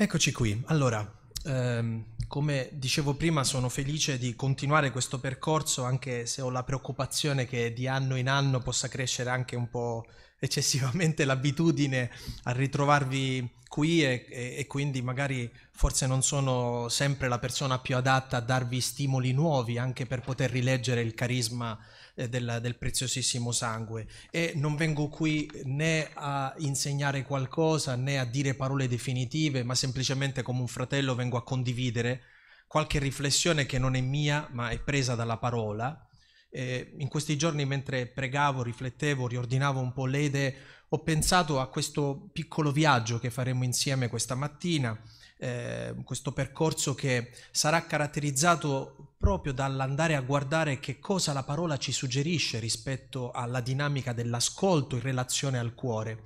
Eccoci qui. Allora, ehm, come dicevo prima, sono felice di continuare questo percorso, anche se ho la preoccupazione che di anno in anno possa crescere anche un po' eccessivamente l'abitudine a ritrovarvi qui e, e, e quindi magari forse non sono sempre la persona più adatta a darvi stimoli nuovi anche per poter rileggere il carisma eh, del, del, preziosissimo sangue e non vengo qui né a insegnare qualcosa né a dire parole definitive, ma semplicemente come un fratello vengo a condividere qualche riflessione che non è mia ma è presa dalla parola. Eh, in questi giorni mentre pregavo, riflettevo, riordinavo un po' le idee, ho pensato a questo piccolo viaggio che faremo insieme questa mattina. Eh, questo percorso che sarà caratterizzato proprio dall'andare a guardare che cosa la parola ci suggerisce rispetto alla dinamica dell'ascolto in relazione al cuore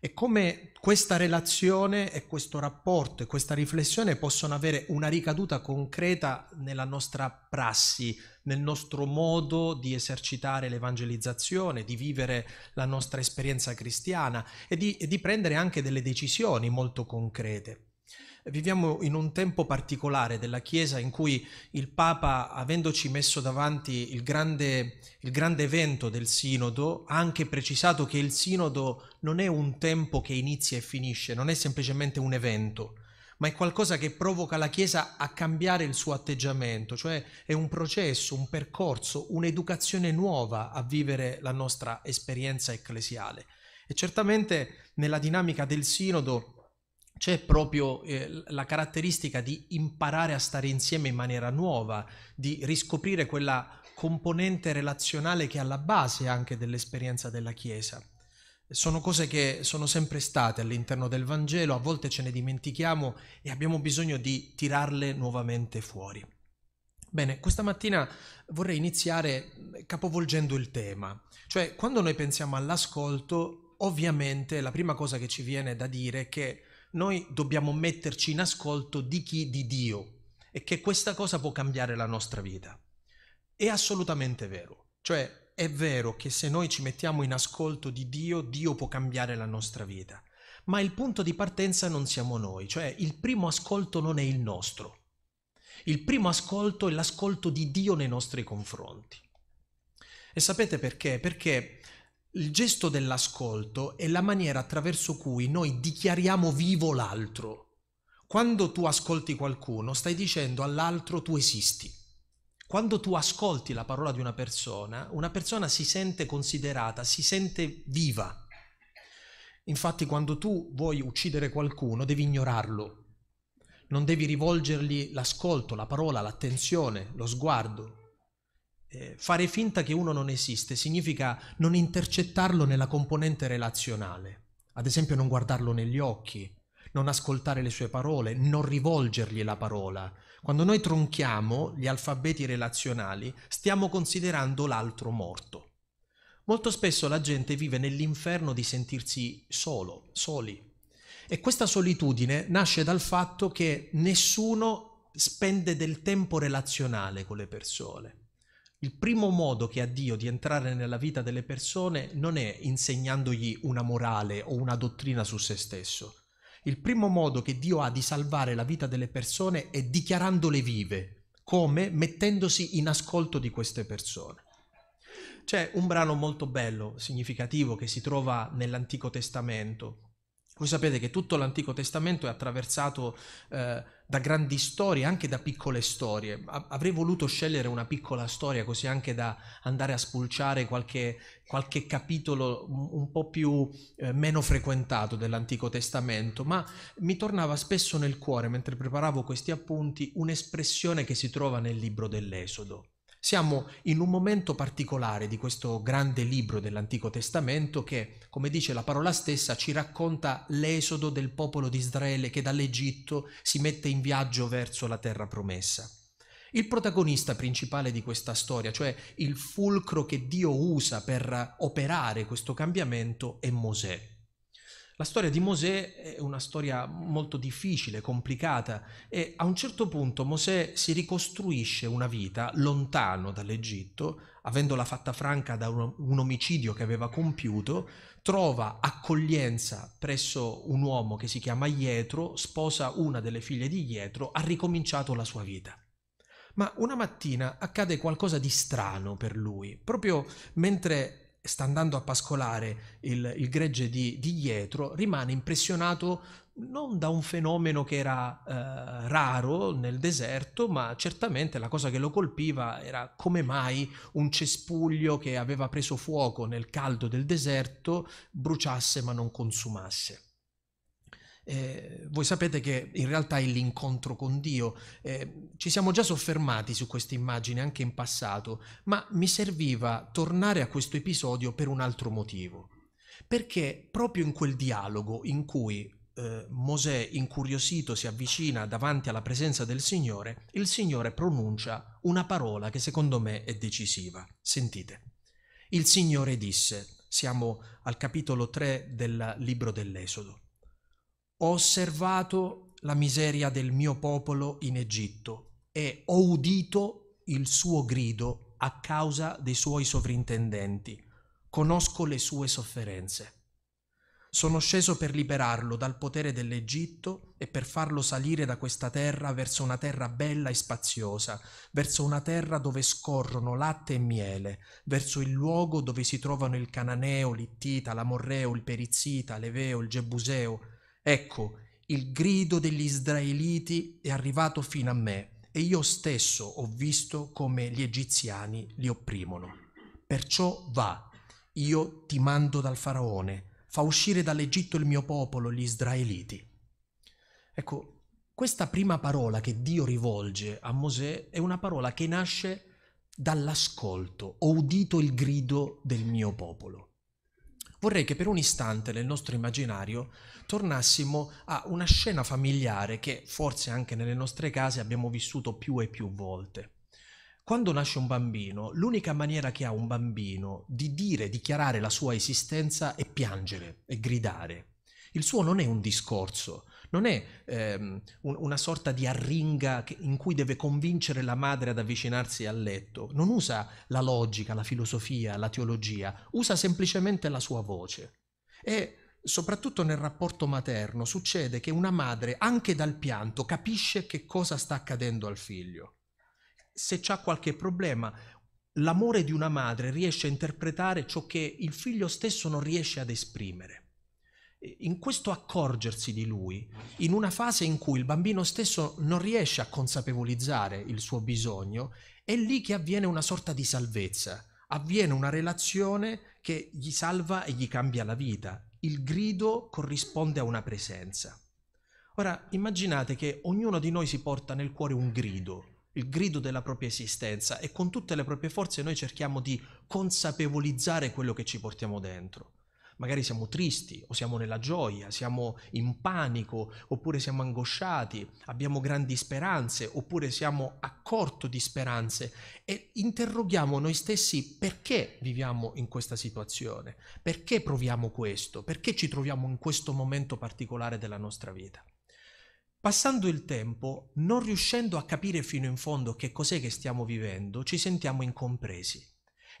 e come questa relazione e questo rapporto e questa riflessione possono avere una ricaduta concreta nella nostra prassi, nel nostro modo di esercitare l'evangelizzazione, di vivere la nostra esperienza cristiana e di, e di prendere anche delle decisioni molto concrete viviamo in un tempo particolare della Chiesa in cui il Papa, avendoci messo davanti il grande, il grande evento del Sinodo, ha anche precisato che il Sinodo non è un tempo che inizia e finisce, non è semplicemente un evento, ma è qualcosa che provoca la Chiesa a cambiare il suo atteggiamento, cioè è un processo, un percorso, un'educazione nuova a vivere la nostra esperienza ecclesiale. E certamente nella dinamica del sinodo c'è proprio eh, la caratteristica di imparare a stare insieme in maniera nuova, di riscoprire quella componente relazionale che è alla base anche dell'esperienza della Chiesa. Sono cose che sono sempre state all'interno del Vangelo, a volte ce ne dimentichiamo e abbiamo bisogno di tirarle nuovamente fuori. Bene, questa mattina vorrei iniziare eh, capovolgendo il tema, cioè quando noi pensiamo all'ascolto, ovviamente la prima cosa che ci viene da dire è che noi dobbiamo metterci in ascolto di chi? Di Dio e che questa cosa può cambiare la nostra vita. È assolutamente vero, cioè è vero che se noi ci mettiamo in ascolto di Dio, Dio può cambiare la nostra vita, ma il punto di partenza non siamo noi, cioè il primo ascolto non è il nostro. Il primo ascolto è l'ascolto di Dio nei nostri confronti. E sapete perché? Perché il gesto dell'ascolto è la maniera attraverso cui noi dichiariamo vivo l'altro. Quando tu ascolti qualcuno, stai dicendo all'altro tu esisti. Quando tu ascolti la parola di una persona, una persona si sente considerata, si sente viva. Infatti quando tu vuoi uccidere qualcuno devi ignorarlo, non devi rivolgergli l'ascolto, la parola, l'attenzione, lo sguardo, eh, fare finta che uno non esiste significa non intercettarlo nella componente relazionale, ad esempio non guardarlo negli occhi, non ascoltare le sue parole, non rivolgergli la parola. Quando noi tronchiamo gli alfabeti relazionali, stiamo considerando l'altro morto. Molto spesso la gente vive nell'inferno di sentirsi solo, soli. E questa solitudine nasce dal fatto che nessuno spende del tempo relazionale con le persone. Il primo modo che ha Dio di entrare nella vita delle persone non è insegnandogli una morale o una dottrina su se stesso. Il primo modo che Dio ha di salvare la vita delle persone è dichiarandole vive, come mettendosi in ascolto di queste persone. C'è un brano molto bello, significativo, che si trova nell'Antico Testamento, voi sapete che tutto l'Antico Testamento è attraversato eh, da grandi storie, anche da piccole storie. avrei voluto scegliere una piccola storia così anche da andare a spulciare qualche, qualche capitolo un, un, po' più eh, meno frequentato dell'Antico Testamento, ma mi tornava spesso nel cuore, mentre preparavo questi appunti, un'espressione che si trova nel libro dell'Esodo. Siamo in un momento particolare di questo grande libro dell'Antico Testamento che, come dice la parola stessa, ci racconta l'esodo del popolo di Israele che dall'Egitto si mette in viaggio verso la terra promessa. Il protagonista principale di questa storia, cioè il fulcro che Dio usa per operare questo cambiamento, è Mosè. La storia di Mosè è una storia molto difficile, complicata e a un certo punto Mosè si ricostruisce una vita lontano dall'Egitto, avendola fatta franca da un, omicidio che aveva compiuto, trova accoglienza presso un uomo che si chiama Ietro, sposa una delle figlie di Ietro, ha ricominciato la sua vita. Ma una mattina accade qualcosa di strano per lui, proprio mentre sta andando a pascolare il, il gregge di, di, dietro, rimane impressionato non da un fenomeno che era eh, raro nel deserto, ma certamente la cosa che lo colpiva era come mai un cespuglio che aveva preso fuoco nel caldo del deserto bruciasse ma non consumasse. Eh, voi sapete che in realtà è l'incontro con Dio. Eh, ci siamo già soffermati su questa immagine anche in passato, ma mi serviva tornare a questo episodio per un altro motivo. Perché proprio in quel dialogo in cui eh, Mosè, incuriosito, si avvicina davanti alla presenza del Signore, il Signore pronuncia una parola che secondo me è decisiva. Sentite. Il Signore disse, siamo al capitolo 3 del libro dell'Esodo ho osservato la miseria del mio popolo in Egitto e ho udito il suo grido a causa dei suoi sovrintendenti. Conosco le sue sofferenze. Sono sceso per liberarlo dal potere dell'Egitto e per farlo salire da questa terra verso una terra bella e spaziosa, verso una terra dove scorrono latte e miele, verso il luogo dove si trovano il cananeo, l'ittita, l'amorreo, il Perizzita, l'eveo, il gebuseo, Ecco, il grido degli israeliti è arrivato fino a me e io stesso ho visto come gli egiziani li opprimono. Perciò va, io ti mando dal faraone, fa uscire dall'Egitto il mio popolo, gli israeliti. Ecco, questa prima parola che Dio rivolge a Mosè è una parola che nasce dall'ascolto, ho udito il grido del mio popolo vorrei che per un istante nel nostro immaginario tornassimo a una scena familiare che forse anche nelle nostre case abbiamo vissuto più e più volte. Quando nasce un bambino, l'unica maniera che ha un bambino di dire, dichiarare la sua esistenza è piangere e gridare. Il suo non è un discorso, non è ehm, un, una sorta di arringa che, in cui deve convincere la madre ad avvicinarsi al letto, non usa la logica, la filosofia, la teologia, usa semplicemente la sua voce. E soprattutto nel rapporto materno succede che una madre anche dal pianto capisce che cosa sta accadendo al figlio. Se c'è qualche problema, l'amore di una madre riesce a interpretare ciò che il figlio stesso non riesce ad esprimere in questo accorgersi di lui, in una fase in cui il bambino stesso non riesce a consapevolizzare il suo bisogno, è lì che avviene una sorta di salvezza, avviene una relazione che gli salva e gli cambia la vita. Il grido corrisponde a una presenza. Ora immaginate che ognuno di noi si porta nel cuore un grido, il grido della propria esistenza e con tutte le proprie forze noi cerchiamo di consapevolizzare quello che ci portiamo dentro magari siamo tristi o siamo nella gioia, siamo in panico oppure siamo angosciati, abbiamo grandi speranze oppure siamo a corto di speranze e interroghiamo noi stessi perché viviamo in questa situazione, perché proviamo questo, perché ci troviamo in questo momento particolare della nostra vita. Passando il tempo, non riuscendo a capire fino in fondo che cos'è che stiamo vivendo, ci sentiamo incompresi.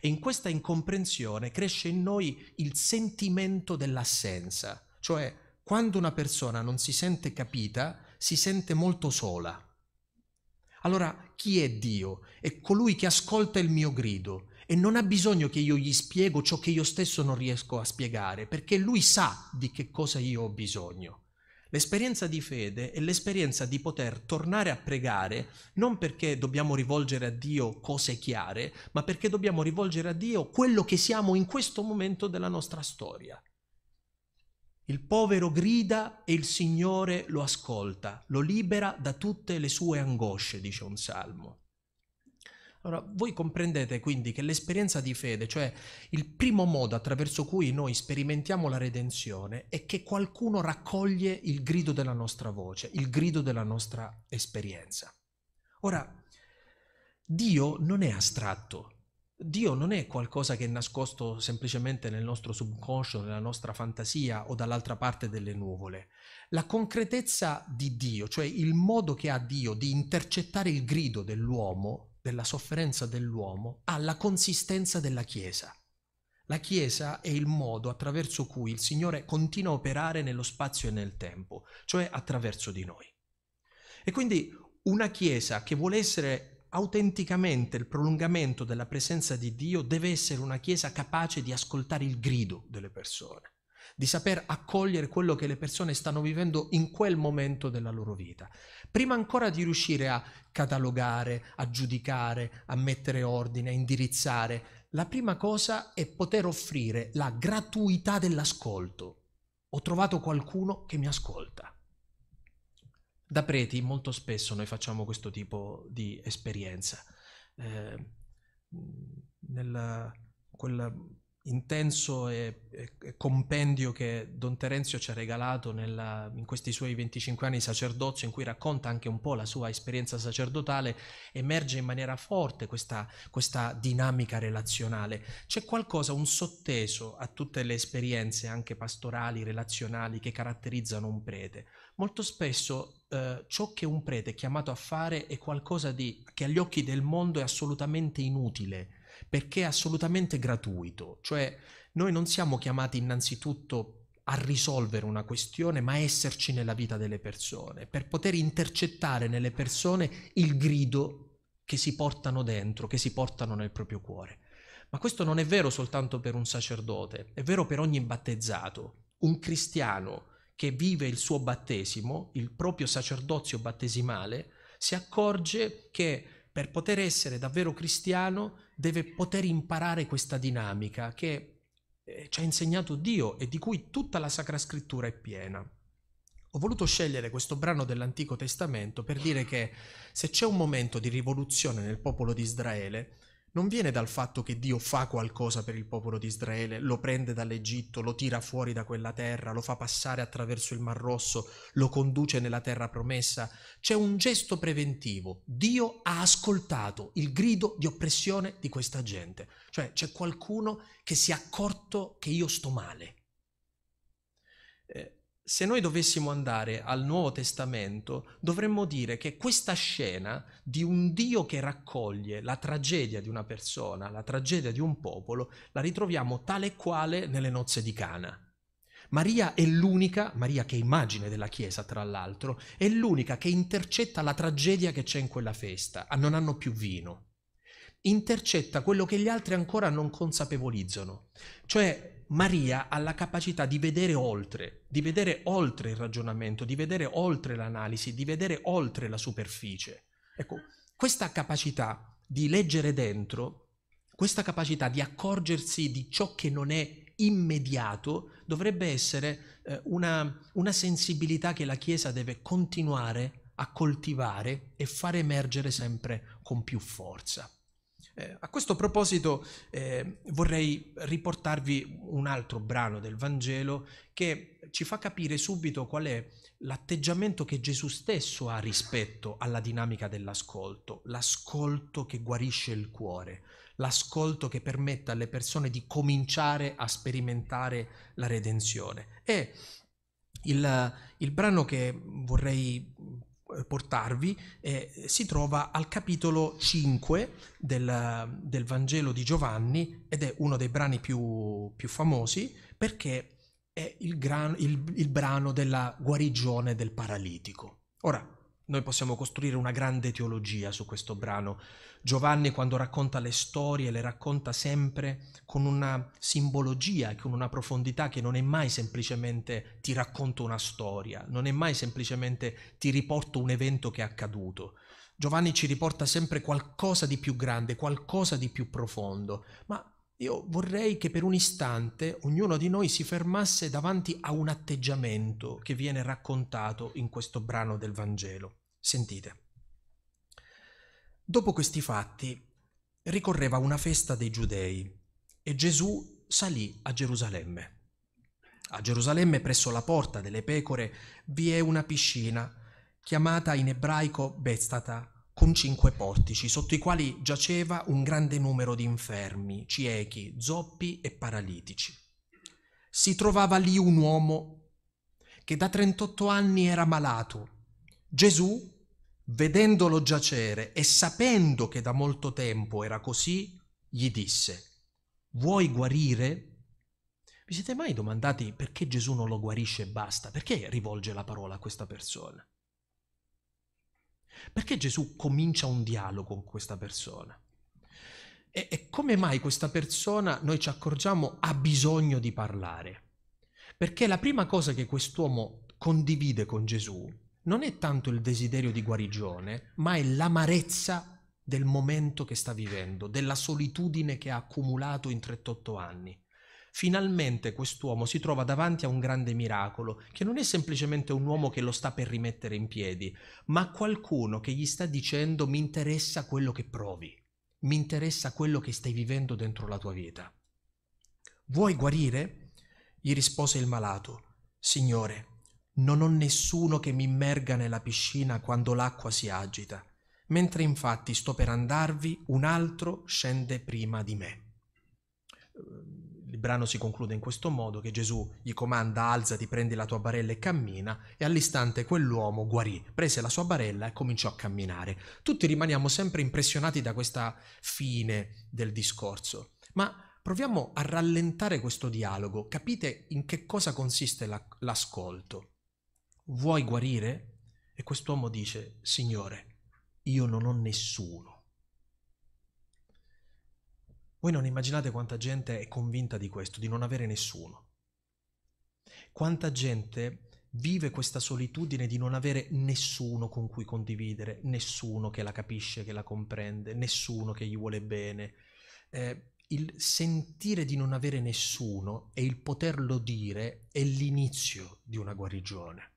E in questa incomprensione cresce in noi il sentimento dell'assenza, cioè quando una persona non si sente capita, si sente molto sola. Allora chi è Dio? È colui che ascolta il mio grido e non ha bisogno che io gli spiego ciò che io stesso non riesco a spiegare, perché lui sa di che cosa io ho bisogno. L'esperienza di fede è l'esperienza di poter tornare a pregare non perché dobbiamo rivolgere a Dio cose chiare, ma perché dobbiamo rivolgere a Dio quello che siamo in questo momento della nostra storia. Il povero grida e il Signore lo ascolta, lo libera da tutte le sue angosce, dice un salmo. Allora, voi comprendete quindi che l'esperienza di fede, cioè il primo modo attraverso cui noi sperimentiamo la redenzione, è che qualcuno raccoglie il grido della nostra voce, il grido della nostra esperienza. Ora, Dio non è astratto, Dio non è qualcosa che è nascosto semplicemente nel nostro subconscio, nella nostra fantasia o dall'altra parte delle nuvole. La concretezza di Dio, cioè il modo che ha Dio di intercettare il grido dell'uomo, della sofferenza dell'uomo ha la consistenza della Chiesa. La Chiesa è il modo attraverso cui il Signore continua a operare nello spazio e nel tempo, cioè attraverso di noi. E quindi una Chiesa che vuole essere autenticamente il prolungamento della presenza di Dio deve essere una Chiesa capace di ascoltare il grido delle persone, di saper accogliere quello che le persone stanno vivendo in quel momento della loro vita prima ancora di riuscire a catalogare, a giudicare, a mettere ordine, a indirizzare, la prima cosa è poter offrire la gratuità dell'ascolto. Ho trovato qualcuno che mi ascolta. Da preti molto spesso noi facciamo questo tipo di esperienza. Eh, nella, quella intenso e, e, e compendio che Don Terenzio ci ha regalato nella, in questi suoi 25 anni di sacerdozio, in cui racconta anche un po' la sua esperienza sacerdotale, emerge in maniera forte questa, questa dinamica relazionale. C'è qualcosa, un sotteso a tutte le esperienze anche pastorali, relazionali, che caratterizzano un prete. Molto spesso eh, ciò che un prete è chiamato a fare è qualcosa di, che agli occhi del mondo è assolutamente inutile perché è assolutamente gratuito, cioè noi non siamo chiamati innanzitutto a risolvere una questione, ma a esserci nella vita delle persone, per poter intercettare nelle persone il grido che si portano dentro, che si portano nel proprio cuore. Ma questo non è vero soltanto per un sacerdote, è vero per ogni battezzato. Un cristiano che vive il suo battesimo, il proprio sacerdozio battesimale, si accorge che per poter essere davvero cristiano deve poter imparare questa dinamica che eh, ci ha insegnato Dio e di cui tutta la Sacra Scrittura è piena. Ho voluto scegliere questo brano dell'Antico Testamento per dire che se c'è un momento di rivoluzione nel popolo di Israele, non viene dal fatto che Dio fa qualcosa per il popolo di Israele, lo prende dall'Egitto, lo tira fuori da quella terra, lo fa passare attraverso il Mar Rosso, lo conduce nella terra promessa. C'è un gesto preventivo. Dio ha ascoltato il grido di oppressione di questa gente. Cioè c'è qualcuno che si è accorto che io sto male. Eh, se noi dovessimo andare al Nuovo Testamento, dovremmo dire che questa scena di un Dio che raccoglie la tragedia di una persona, la tragedia di un popolo, la ritroviamo tale e quale nelle nozze di Cana. Maria è l'unica, Maria che è immagine della Chiesa tra l'altro, è l'unica che intercetta la tragedia che c'è in quella festa, non hanno più vino. Intercetta quello che gli altri ancora non consapevolizzano, cioè Maria ha la capacità di vedere oltre, di vedere oltre il ragionamento, di vedere oltre l'analisi, di vedere oltre la superficie. Ecco, questa capacità di leggere dentro, questa capacità di accorgersi di ciò che non è immediato, dovrebbe essere eh, una, una sensibilità che la Chiesa deve continuare a coltivare e far emergere sempre con più forza. Eh, a questo proposito eh, vorrei riportarvi un altro brano del Vangelo che ci fa capire subito qual è l'atteggiamento che Gesù stesso ha rispetto alla dinamica dell'ascolto, l'ascolto che guarisce il cuore, l'ascolto che permette alle persone di cominciare a sperimentare la redenzione. E il, il brano che vorrei eh, portarvi eh, si trova al capitolo 5 del, del, Vangelo di Giovanni ed è uno dei brani più, più famosi perché è il, gran, il, il brano della guarigione del paralitico. Ora, noi possiamo costruire una grande teologia su questo brano, Giovanni quando racconta le storie le racconta sempre con una simbologia, con una profondità che non è mai semplicemente ti racconto una storia, non è mai semplicemente ti riporto un evento che è accaduto. Giovanni ci riporta sempre qualcosa di più grande, qualcosa di più profondo, ma io vorrei che per un istante ognuno di noi si fermasse davanti a un atteggiamento che viene raccontato in questo brano del Vangelo. Sentite. Dopo questi fatti ricorreva una festa dei giudei e Gesù salì a Gerusalemme. A Gerusalemme, presso la porta delle pecore, vi è una piscina, chiamata in ebraico Bezzata, con cinque portici, sotto i quali giaceva un grande numero di infermi, ciechi, zoppi e paralitici. Si trovava lì un uomo che da 38 anni era malato. Gesù vedendolo giacere e sapendo che da molto tempo era così, gli disse, vuoi guarire? Vi siete mai domandati perché Gesù non lo guarisce e basta? Perché rivolge la parola a questa persona? Perché Gesù comincia un dialogo con questa persona? E, e come mai questa persona, noi ci accorgiamo, ha bisogno di parlare? Perché la prima cosa che quest'uomo condivide con Gesù non è tanto il desiderio di guarigione, ma è l'amarezza del momento che sta vivendo, della solitudine che ha accumulato in 38 anni. Finalmente quest'uomo si trova davanti a un grande miracolo, che non è semplicemente un uomo che lo sta per rimettere in piedi, ma qualcuno che gli sta dicendo mi interessa quello che provi, mi interessa quello che stai vivendo dentro la tua vita. Vuoi guarire? Gli rispose il malato, Signore, non ho nessuno che mi immerga nella piscina quando l'acqua si agita, mentre infatti sto per andarvi, un altro scende prima di me. Il brano si conclude in questo modo che Gesù gli comanda alzati, prendi la tua barella e cammina e all'istante quell'uomo guarì, prese la sua barella e cominciò a camminare. Tutti rimaniamo sempre impressionati da questa fine del discorso, ma proviamo a rallentare questo dialogo, capite in che cosa consiste l'ascolto vuoi guarire? E quest'uomo dice, Signore, io non ho nessuno. Voi non immaginate quanta gente è convinta di questo, di non avere nessuno. Quanta gente vive questa solitudine di non avere nessuno con cui condividere, nessuno che la capisce, che la comprende, nessuno che gli vuole bene. Eh, il sentire di non avere nessuno e il poterlo dire è l'inizio di una guarigione.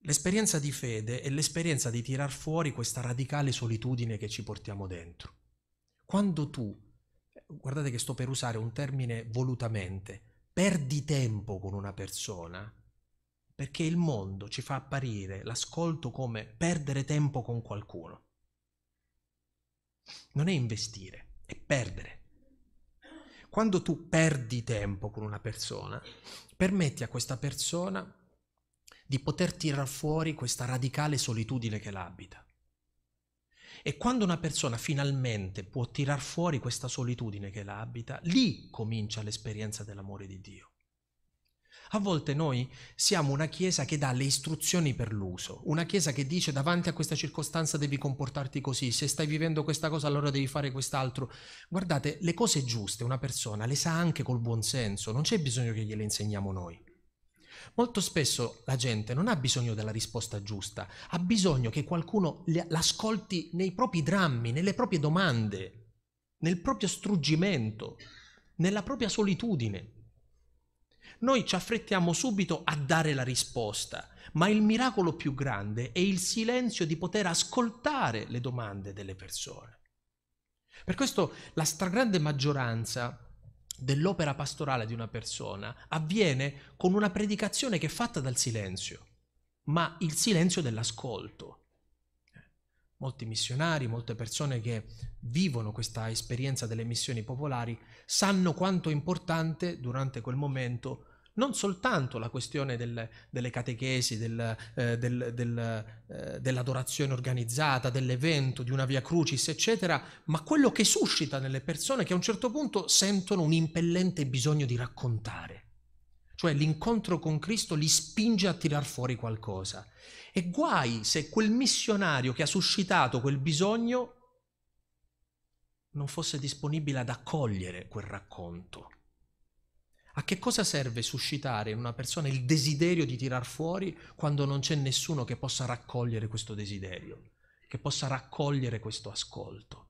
L'esperienza di fede è l'esperienza di tirar fuori questa radicale solitudine che ci portiamo dentro. Quando tu, guardate che sto per usare un termine volutamente, perdi tempo con una persona, perché il mondo ci fa apparire l'ascolto come perdere tempo con qualcuno. Non è investire, è perdere. Quando tu perdi tempo con una persona, permetti a questa persona di poter tirar fuori questa radicale solitudine che l'abita. E quando una persona finalmente può tirar fuori questa solitudine che l'abita, lì comincia l'esperienza dell'amore di Dio. A volte noi siamo una chiesa che dà le istruzioni per l'uso, una chiesa che dice davanti a questa circostanza devi comportarti così, se stai vivendo questa cosa allora devi fare quest'altro. Guardate, le cose giuste una persona le sa anche col buon senso, non c'è bisogno che gliele insegniamo noi. Molto spesso la gente non ha bisogno della risposta giusta, ha bisogno che qualcuno l'ascolti nei propri drammi, nelle proprie domande, nel proprio struggimento, nella propria solitudine. Noi ci affrettiamo subito a dare la risposta, ma il miracolo più grande è il silenzio di poter ascoltare le domande delle persone. Per questo la stragrande maggioranza dell'opera pastorale di una persona avviene con una predicazione che è fatta dal silenzio, ma il silenzio dell'ascolto. Molti missionari, molte persone che vivono questa esperienza delle missioni popolari sanno quanto è importante durante quel momento non soltanto la questione del, delle catechesi, del, eh, del, eh, dell'adorazione organizzata, dell'evento, di una via crucis, eccetera, ma quello che suscita nelle persone che a un certo punto sentono un impellente bisogno di raccontare. Cioè l'incontro con Cristo li spinge a tirar fuori qualcosa. E guai se quel missionario che ha suscitato quel bisogno non fosse disponibile ad accogliere quel racconto a che cosa serve suscitare in una persona il desiderio di tirar fuori quando non c'è nessuno che possa raccogliere questo desiderio, che possa raccogliere questo ascolto?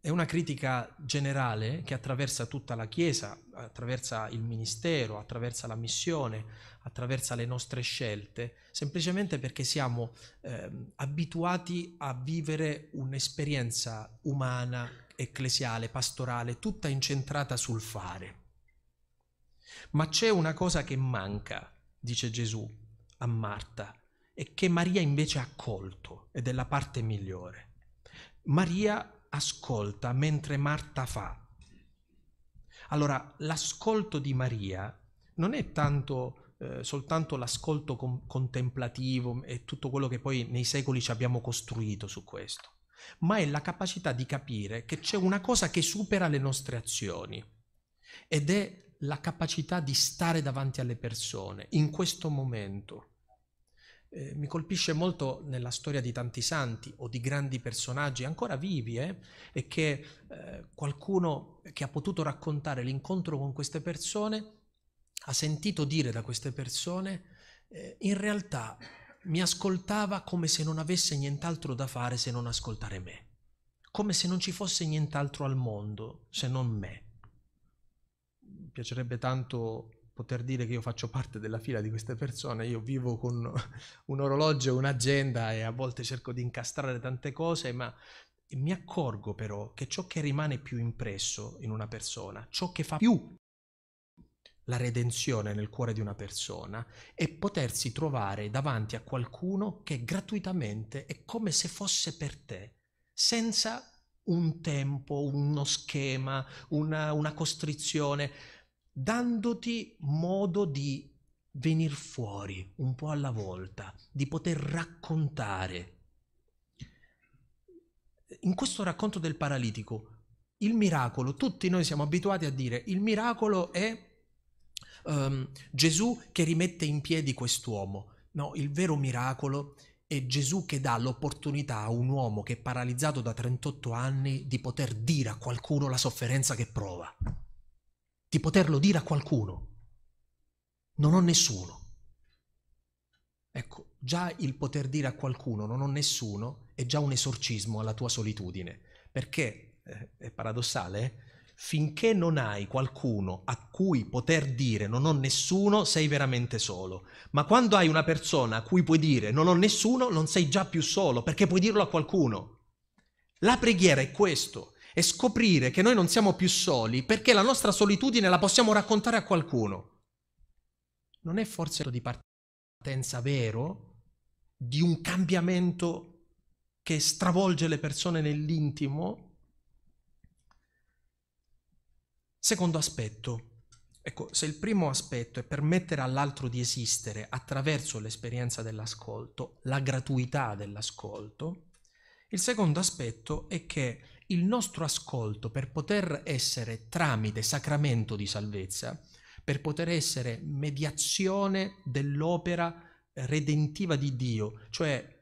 È una critica generale che attraversa tutta la Chiesa, attraversa il ministero, attraversa la missione, attraversa le nostre scelte, semplicemente perché siamo eh, abituati a vivere un'esperienza umana ecclesiale, pastorale, tutta incentrata sul fare. Ma c'è una cosa che manca, dice Gesù a Marta, e che Maria invece ha accolto ed è la parte migliore. Maria ascolta mentre Marta fa. Allora, l'ascolto di Maria non è tanto eh, soltanto l'ascolto com- contemplativo e tutto quello che poi nei secoli ci abbiamo costruito su questo ma è la capacità di capire che c'è una cosa che supera le nostre azioni ed è la capacità di stare davanti alle persone in questo momento. Eh, mi colpisce molto nella storia di tanti santi o di grandi personaggi ancora vivi, eh, è che eh, qualcuno che ha potuto raccontare l'incontro con queste persone ha sentito dire da queste persone eh, in realtà mi ascoltava come se non avesse nient'altro da fare se non ascoltare me, come se non ci fosse nient'altro al mondo se non me. Mi piacerebbe tanto poter dire che io faccio parte della fila di queste persone, io vivo con un orologio e un'agenda e a volte cerco di incastrare tante cose, ma mi accorgo però che ciò che rimane più impresso in una persona, ciò che fa più la redenzione nel cuore di una persona e potersi trovare davanti a qualcuno che gratuitamente è come se fosse per te, senza un tempo, uno schema, una, una costrizione, dandoti modo di venire fuori un po' alla volta, di poter raccontare. In questo racconto del paralitico, il miracolo, tutti noi siamo abituati a dire il miracolo è um, Gesù che rimette in piedi quest'uomo. No, il vero miracolo è Gesù che dà l'opportunità a un uomo che è paralizzato da 38 anni di poter dire a qualcuno la sofferenza che prova, di poterlo dire a qualcuno. Non ho nessuno. Ecco, già il poter dire a qualcuno non ho nessuno è già un esorcismo alla tua solitudine, perché, eh, è paradossale, eh? finché non hai qualcuno a cui poter dire non ho nessuno, sei veramente solo. Ma quando hai una persona a cui puoi dire non ho nessuno, non sei già più solo, perché puoi dirlo a qualcuno. La preghiera è questo, è scoprire che noi non siamo più soli perché la nostra solitudine la possiamo raccontare a qualcuno. Non è forse di partenza vero di un cambiamento che stravolge le persone nell'intimo Secondo aspetto. Ecco, se il primo aspetto è permettere all'altro di esistere attraverso l'esperienza dell'ascolto, la gratuità dell'ascolto, il secondo aspetto è che il nostro ascolto, per poter essere tramite sacramento di salvezza, per poter essere mediazione dell'opera redentiva di Dio, cioè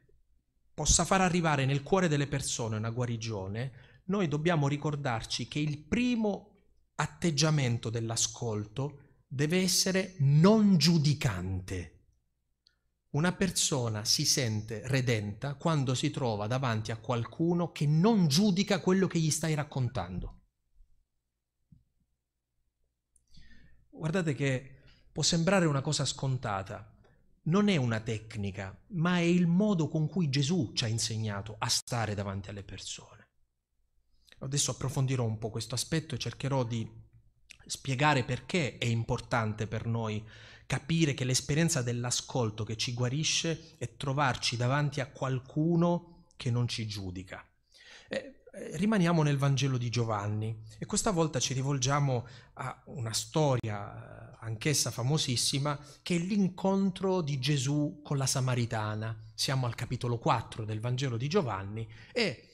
possa far arrivare nel cuore delle persone una guarigione, noi dobbiamo ricordarci che il primo atteggiamento dell'ascolto deve essere non giudicante. Una persona si sente redenta quando si trova davanti a qualcuno che non giudica quello che gli stai raccontando. Guardate che può sembrare una cosa scontata, non è una tecnica, ma è il modo con cui Gesù ci ha insegnato a stare davanti alle persone. Adesso approfondirò un po' questo aspetto e cercherò di spiegare perché è importante per noi capire che l'esperienza dell'ascolto che ci guarisce è trovarci davanti a qualcuno che non ci giudica. Eh, eh rimaniamo nel Vangelo di Giovanni e questa volta ci rivolgiamo a una storia, eh, anch'essa famosissima, che è l'incontro di Gesù con la Samaritana. Siamo al capitolo 4 del Vangelo di Giovanni e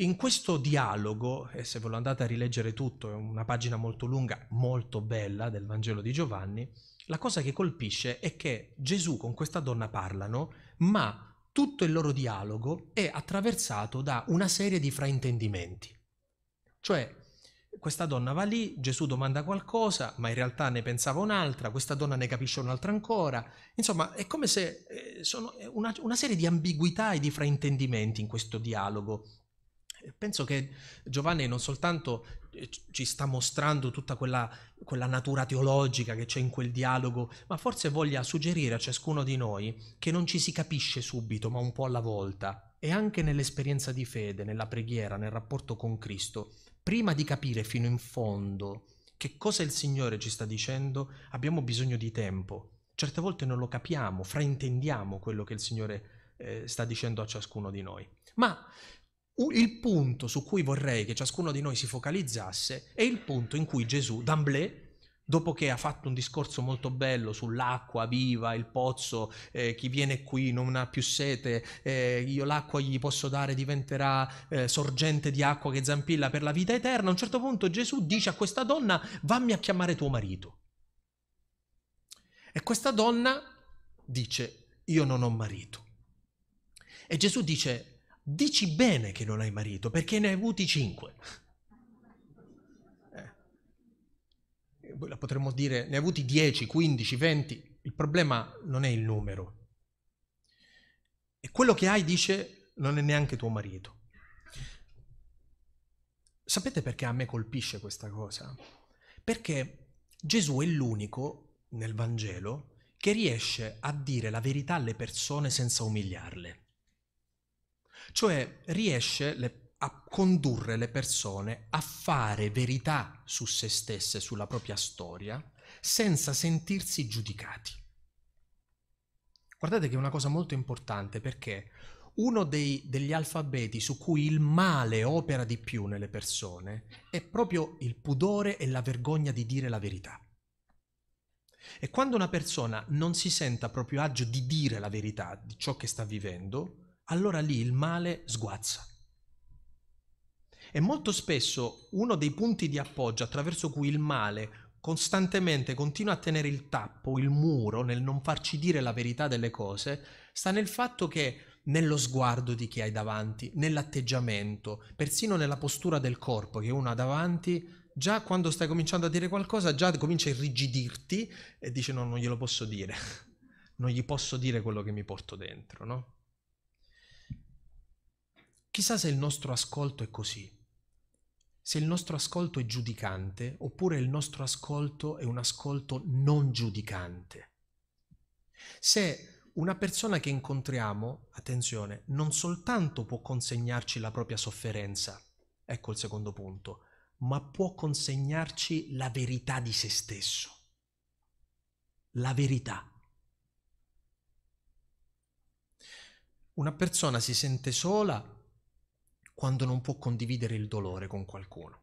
in questo dialogo, e se ve lo andate a rileggere tutto, è una pagina molto lunga, molto bella del Vangelo di Giovanni, la cosa che colpisce è che Gesù con questa donna parlano, ma tutto il loro dialogo è attraversato da una serie di fraintendimenti. Cioè, questa donna va lì, Gesù domanda qualcosa, ma in realtà ne pensava un'altra, questa donna ne capisce un'altra ancora. Insomma, è come se eh, sono eh, una, una serie di ambiguità e di fraintendimenti in questo dialogo penso che Giovanni non soltanto eh, ci sta mostrando tutta quella, quella natura teologica che c'è in quel dialogo, ma forse voglia suggerire a ciascuno di noi che non ci si capisce subito, ma un po' alla volta. E anche nell'esperienza di fede, nella preghiera, nel rapporto con Cristo, prima di capire fino in fondo che cosa il Signore ci sta dicendo, abbiamo bisogno di tempo. Certe volte non lo capiamo, fraintendiamo quello che il Signore eh, sta dicendo a ciascuno di noi. Ma il punto su cui vorrei che ciascuno di noi si focalizzasse è il punto in cui Gesù, d'amblè, dopo che ha fatto un discorso molto bello sull'acqua viva, il pozzo, eh, chi viene qui non ha più sete, eh, io l'acqua gli posso dare, diventerà eh, sorgente di acqua che zampilla per la vita eterna, a un certo punto Gesù dice a questa donna, vammi a chiamare tuo marito. E questa donna dice, io non ho marito. E Gesù dice, dici bene che non hai marito perché ne hai avuti cinque. Eh. La potremmo dire, ne hai avuti 10, 15, 20, il problema non è il numero. E quello che hai dice non è neanche tuo marito. Sapete perché a me colpisce questa cosa? Perché Gesù è l'unico nel Vangelo che riesce a dire la verità alle persone senza umiliarle cioè riesce le, a condurre le persone a fare verità su se stesse, sulla propria storia, senza sentirsi giudicati. Guardate che è una cosa molto importante perché uno dei, degli alfabeti su cui il male opera di più nelle persone è proprio il pudore e la vergogna di dire la verità. E quando una persona non si senta proprio agio di dire la verità di ciò che sta vivendo, allora lì il male sguazza. E molto spesso uno dei punti di appoggio attraverso cui il male costantemente continua a tenere il tappo, il muro, nel non farci dire la verità delle cose, sta nel fatto che nello sguardo di chi hai davanti, nell'atteggiamento, persino nella postura del corpo che uno ha davanti, già quando stai cominciando a dire qualcosa, già comincia a irrigidirti e dici no, non glielo posso dire, non gli posso dire quello che mi porto dentro, no? Chissà se il nostro ascolto è così, se il nostro ascolto è giudicante oppure il nostro ascolto è un ascolto non giudicante. Se una persona che incontriamo, attenzione, non soltanto può consegnarci la propria sofferenza, ecco il secondo punto, ma può consegnarci la verità di se stesso. La verità. Una persona si sente sola quando non può condividere il dolore con qualcuno.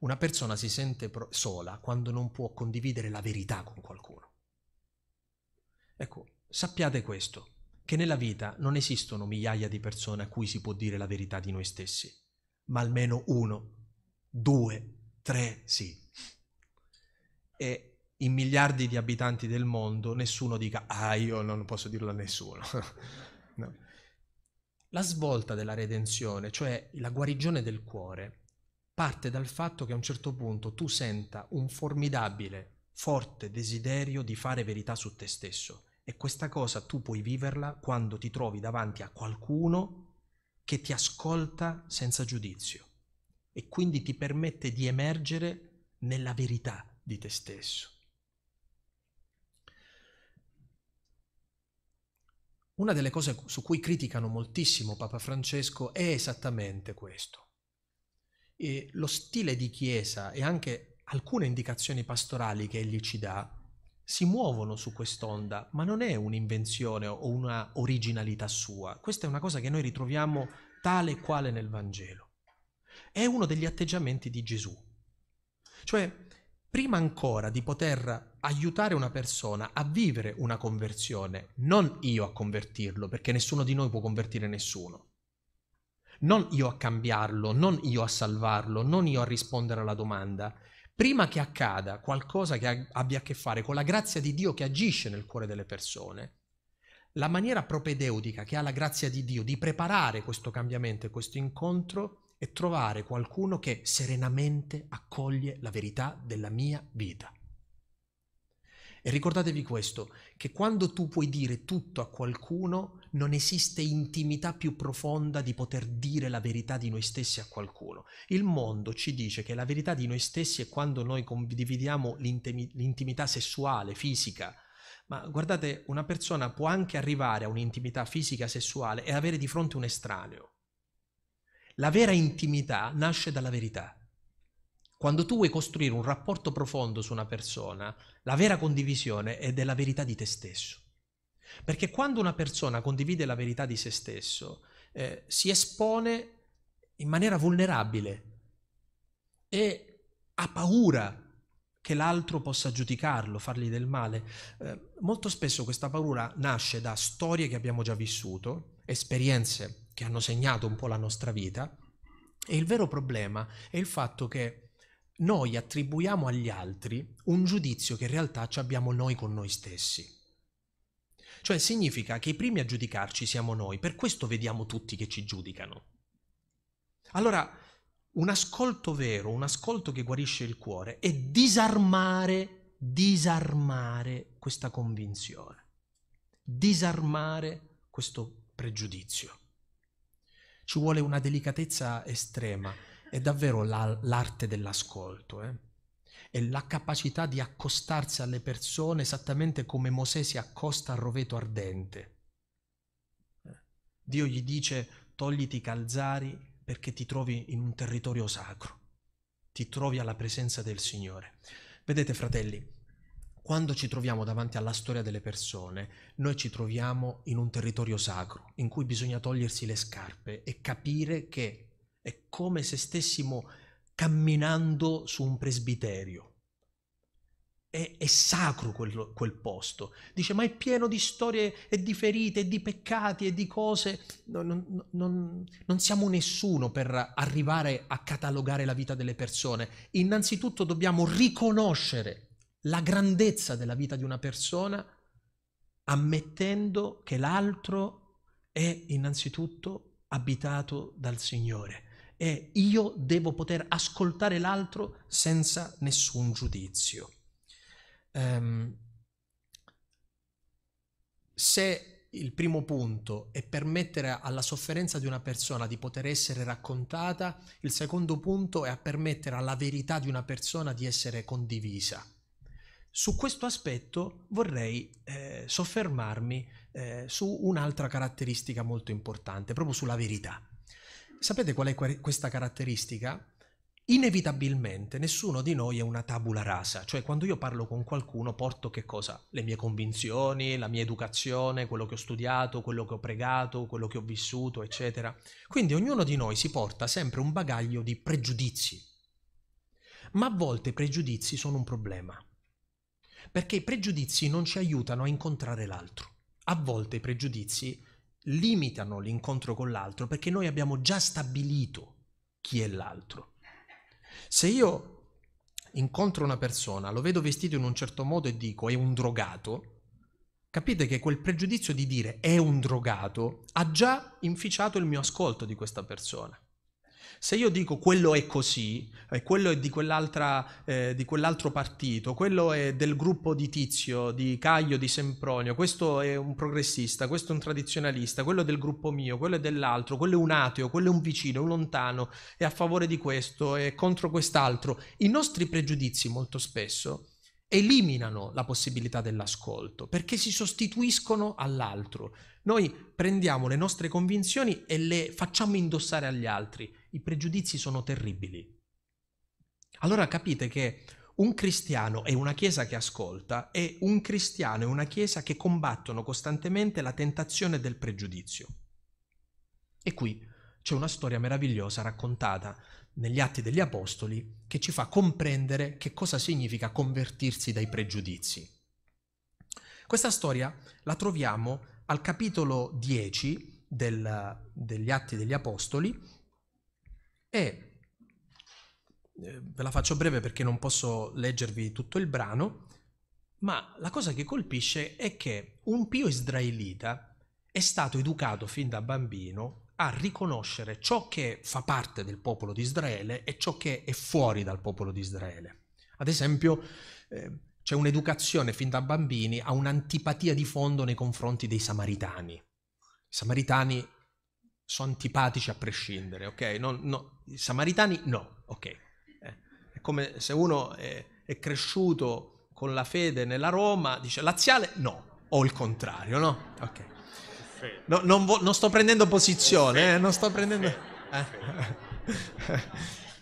Una persona si sente pro- sola quando non può condividere la verità con qualcuno. Ecco, sappiate questo, che nella vita non esistono migliaia di persone a cui si può dire la verità di noi stessi, ma almeno uno, due, tre sì. E in miliardi di abitanti del mondo nessuno dica, ah io non posso dirlo a nessuno. no. La svolta della redenzione, cioè la guarigione del cuore, parte dal fatto che a un certo punto tu senta un formidabile, forte desiderio di fare verità su te stesso e questa cosa tu puoi viverla quando ti trovi davanti a qualcuno che ti ascolta senza giudizio e quindi ti permette di emergere nella verità di te stesso. Una delle cose su cui criticano moltissimo Papa Francesco è esattamente questo. E lo stile di Chiesa e anche alcune indicazioni pastorali che egli ci dà si muovono su quest'onda, ma non è un'invenzione o una originalità sua. Questa è una cosa che noi ritroviamo tale e quale nel Vangelo. È uno degli atteggiamenti di Gesù. Cioè, prima ancora di poter aiutare una persona a vivere una conversione, non io a convertirlo, perché nessuno di noi può convertire nessuno. Non io a cambiarlo, non io a salvarlo, non io a rispondere alla domanda. Prima che accada qualcosa che abbia a che fare con la grazia di Dio che agisce nel cuore delle persone, la maniera propedeutica che ha la grazia di Dio di preparare questo cambiamento e questo incontro è trovare qualcuno che serenamente accoglie la verità della mia vita. E ricordatevi questo, che quando tu puoi dire tutto a qualcuno, non esiste intimità più profonda di poter dire la verità di noi stessi a qualcuno. Il mondo ci dice che la verità di noi stessi è quando noi condividiamo l'intimità sessuale, fisica, ma guardate, una persona può anche arrivare a un'intimità fisica, sessuale e avere di fronte un estraneo. La vera intimità nasce dalla verità. Quando tu vuoi costruire un rapporto profondo su una persona, la vera condivisione è della verità di te stesso. Perché quando una persona condivide la verità di se stesso, eh, si espone in maniera vulnerabile e ha paura che l'altro possa giudicarlo, fargli del male. Eh, molto spesso questa paura nasce da storie che abbiamo già vissuto, esperienze che hanno segnato un po' la nostra vita e il vero problema è il fatto che noi attribuiamo agli altri un giudizio che in realtà ci abbiamo noi con noi stessi. Cioè significa che i primi a giudicarci siamo noi, per questo vediamo tutti che ci giudicano. Allora, un ascolto vero, un ascolto che guarisce il cuore, è disarmare, disarmare questa convinzione, disarmare questo pregiudizio. Ci vuole una delicatezza estrema è davvero la, l'arte dell'ascolto, eh? è la capacità di accostarsi alle persone esattamente come Mosè si accosta al roveto ardente. Eh. Dio gli dice togliti i calzari perché ti trovi in un territorio sacro, ti trovi alla presenza del Signore. Vedete fratelli, quando ci troviamo davanti alla storia delle persone, noi ci troviamo in un territorio sacro in cui bisogna togliersi le scarpe e capire che è come se stessimo camminando su un presbiterio. È, è sacro quel, quel posto. Dice, ma è pieno di storie e di ferite e di peccati e di cose. Non, non, non, non siamo nessuno per arrivare a catalogare la vita delle persone. Innanzitutto dobbiamo riconoscere la grandezza della vita di una persona ammettendo che l'altro è innanzitutto abitato dal Signore è io devo poter ascoltare l'altro senza nessun giudizio. Um, se il primo punto è permettere alla sofferenza di una persona di poter essere raccontata, il secondo punto è a permettere alla verità di una persona di essere condivisa. Su questo aspetto vorrei eh, soffermarmi eh, su un'altra caratteristica molto importante, proprio sulla verità sapete qual è questa caratteristica? Inevitabilmente nessuno di noi è una tabula rasa, cioè quando io parlo con qualcuno porto che cosa? Le mie convinzioni, la mia educazione, quello che ho studiato, quello che ho pregato, quello che ho vissuto, eccetera. Quindi ognuno di noi si porta sempre un bagaglio di pregiudizi. Ma a volte i pregiudizi sono un problema, perché i pregiudizi non ci aiutano a incontrare l'altro. A volte i pregiudizi limitano l'incontro con l'altro perché noi abbiamo già stabilito chi è l'altro. Se io incontro una persona, lo vedo vestito in un certo modo e dico è un drogato, capite che quel pregiudizio di dire è un drogato ha già inficiato il mio ascolto di questa persona. Se io dico quello è così, eh, quello è di, eh, di, quell'altro partito, quello è del gruppo di Tizio, di Caio, di Sempronio, questo è un progressista, questo è un tradizionalista, quello è del gruppo mio, quello è dell'altro, quello è un ateo, quello è un vicino, un lontano, è a favore di questo, è contro quest'altro, i nostri pregiudizi molto spesso eliminano la possibilità dell'ascolto perché si sostituiscono all'altro. Noi prendiamo le nostre convinzioni e le facciamo indossare agli altri i pregiudizi sono terribili. Allora capite che un cristiano e una chiesa che ascolta è un cristiano e una chiesa che combattono costantemente la tentazione del pregiudizio. E qui c'è una storia meravigliosa raccontata negli Atti degli Apostoli che ci fa comprendere che cosa significa convertirsi dai pregiudizi. Questa storia la troviamo al capitolo 10 del, degli Atti degli Apostoli e eh, ve la faccio breve perché non posso leggervi tutto il brano, ma la cosa che colpisce è che un pio israelita è stato educato fin da bambino a riconoscere ciò che fa parte del popolo di Israele e ciò che è fuori dal popolo di Israele. Ad esempio, eh, c'è un'educazione fin da bambini a un'antipatia di fondo nei confronti dei samaritani. I samaritani sono antipatici a prescindere, ok? Non, no, I samaritani no, ok? Eh, è come se uno è, è, cresciuto con la fede nella Roma, dice laziale no, o il contrario, no? Ok. No, non, vo- non, sto prendendo posizione, eh? non sto prendendo... Eh?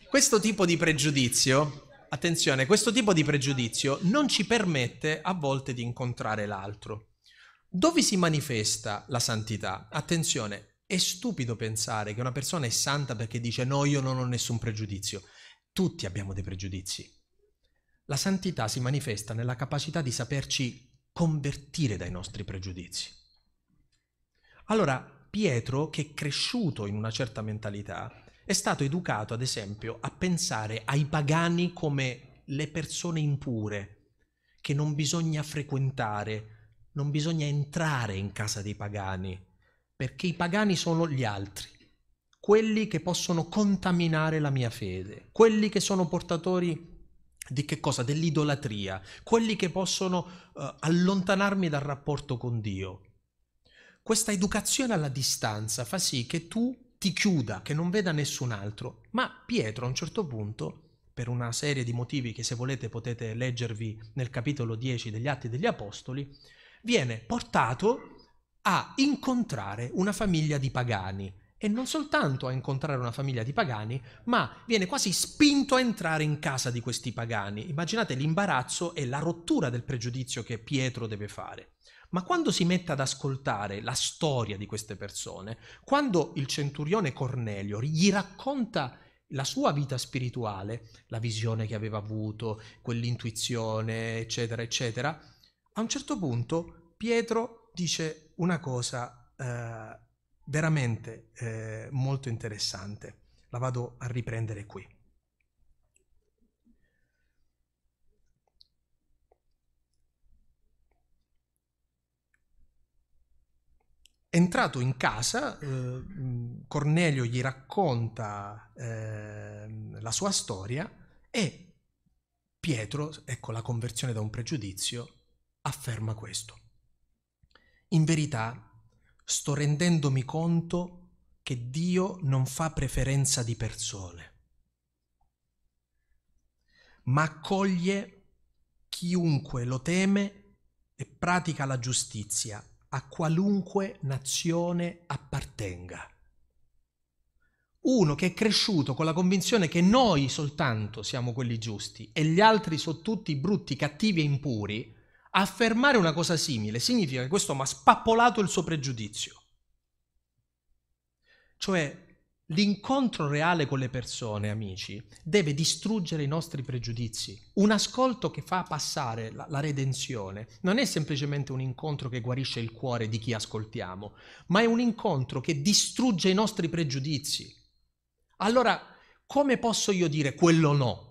questo tipo di pregiudizio, attenzione, questo tipo di pregiudizio non ci permette a volte di incontrare l'altro. Dove si manifesta la santità? Attenzione, è stupido pensare che una persona è santa perché dice no, io non ho nessun pregiudizio. Tutti abbiamo dei pregiudizi. La santità si manifesta nella capacità di saperci convertire dai nostri pregiudizi. Allora, Pietro, che è cresciuto in una certa mentalità, è stato educato, ad esempio, a pensare ai pagani come le persone impure, che non bisogna frequentare, non bisogna entrare in casa dei pagani, perché i pagani sono gli altri, quelli che possono contaminare la mia fede, quelli che sono portatori di che cosa? Dell'idolatria, quelli che possono eh, allontanarmi dal rapporto con Dio. Questa educazione alla distanza fa sì che tu ti chiuda, che non veda nessun altro, ma Pietro a un certo punto per una serie di motivi che se volete potete leggervi nel capitolo 10 degli Atti degli Apostoli, viene portato a incontrare una famiglia di pagani e non soltanto a incontrare una famiglia di pagani, ma viene quasi spinto a entrare in casa di questi pagani. Immaginate l'imbarazzo e la rottura del pregiudizio che Pietro deve fare. Ma quando si mette ad ascoltare la storia di queste persone, quando il centurione Cornelio gli racconta la sua vita spirituale, la visione che aveva avuto, quell'intuizione, eccetera, eccetera, a un certo punto Pietro dice una cosa eh, veramente eh, molto interessante. La vado a riprendere qui. Entrato in casa, eh, Cornelio gli racconta eh, la sua storia e Pietro, ecco la conversione da un pregiudizio, afferma questo. In verità, sto rendendomi conto che Dio non fa preferenza di persone, ma accoglie chiunque lo teme e pratica la giustizia a qualunque nazione appartenga. Uno che è cresciuto con la convinzione che noi soltanto siamo quelli giusti e gli altri sono tutti brutti, cattivi e impuri, Affermare una cosa simile significa che questo mi ha spappolato il suo pregiudizio. Cioè, l'incontro reale con le persone, amici, deve distruggere i nostri pregiudizi. Un ascolto che fa passare la, la redenzione non è semplicemente un incontro che guarisce il cuore di chi ascoltiamo, ma è un incontro che distrugge i nostri pregiudizi. Allora, come posso io dire quello no?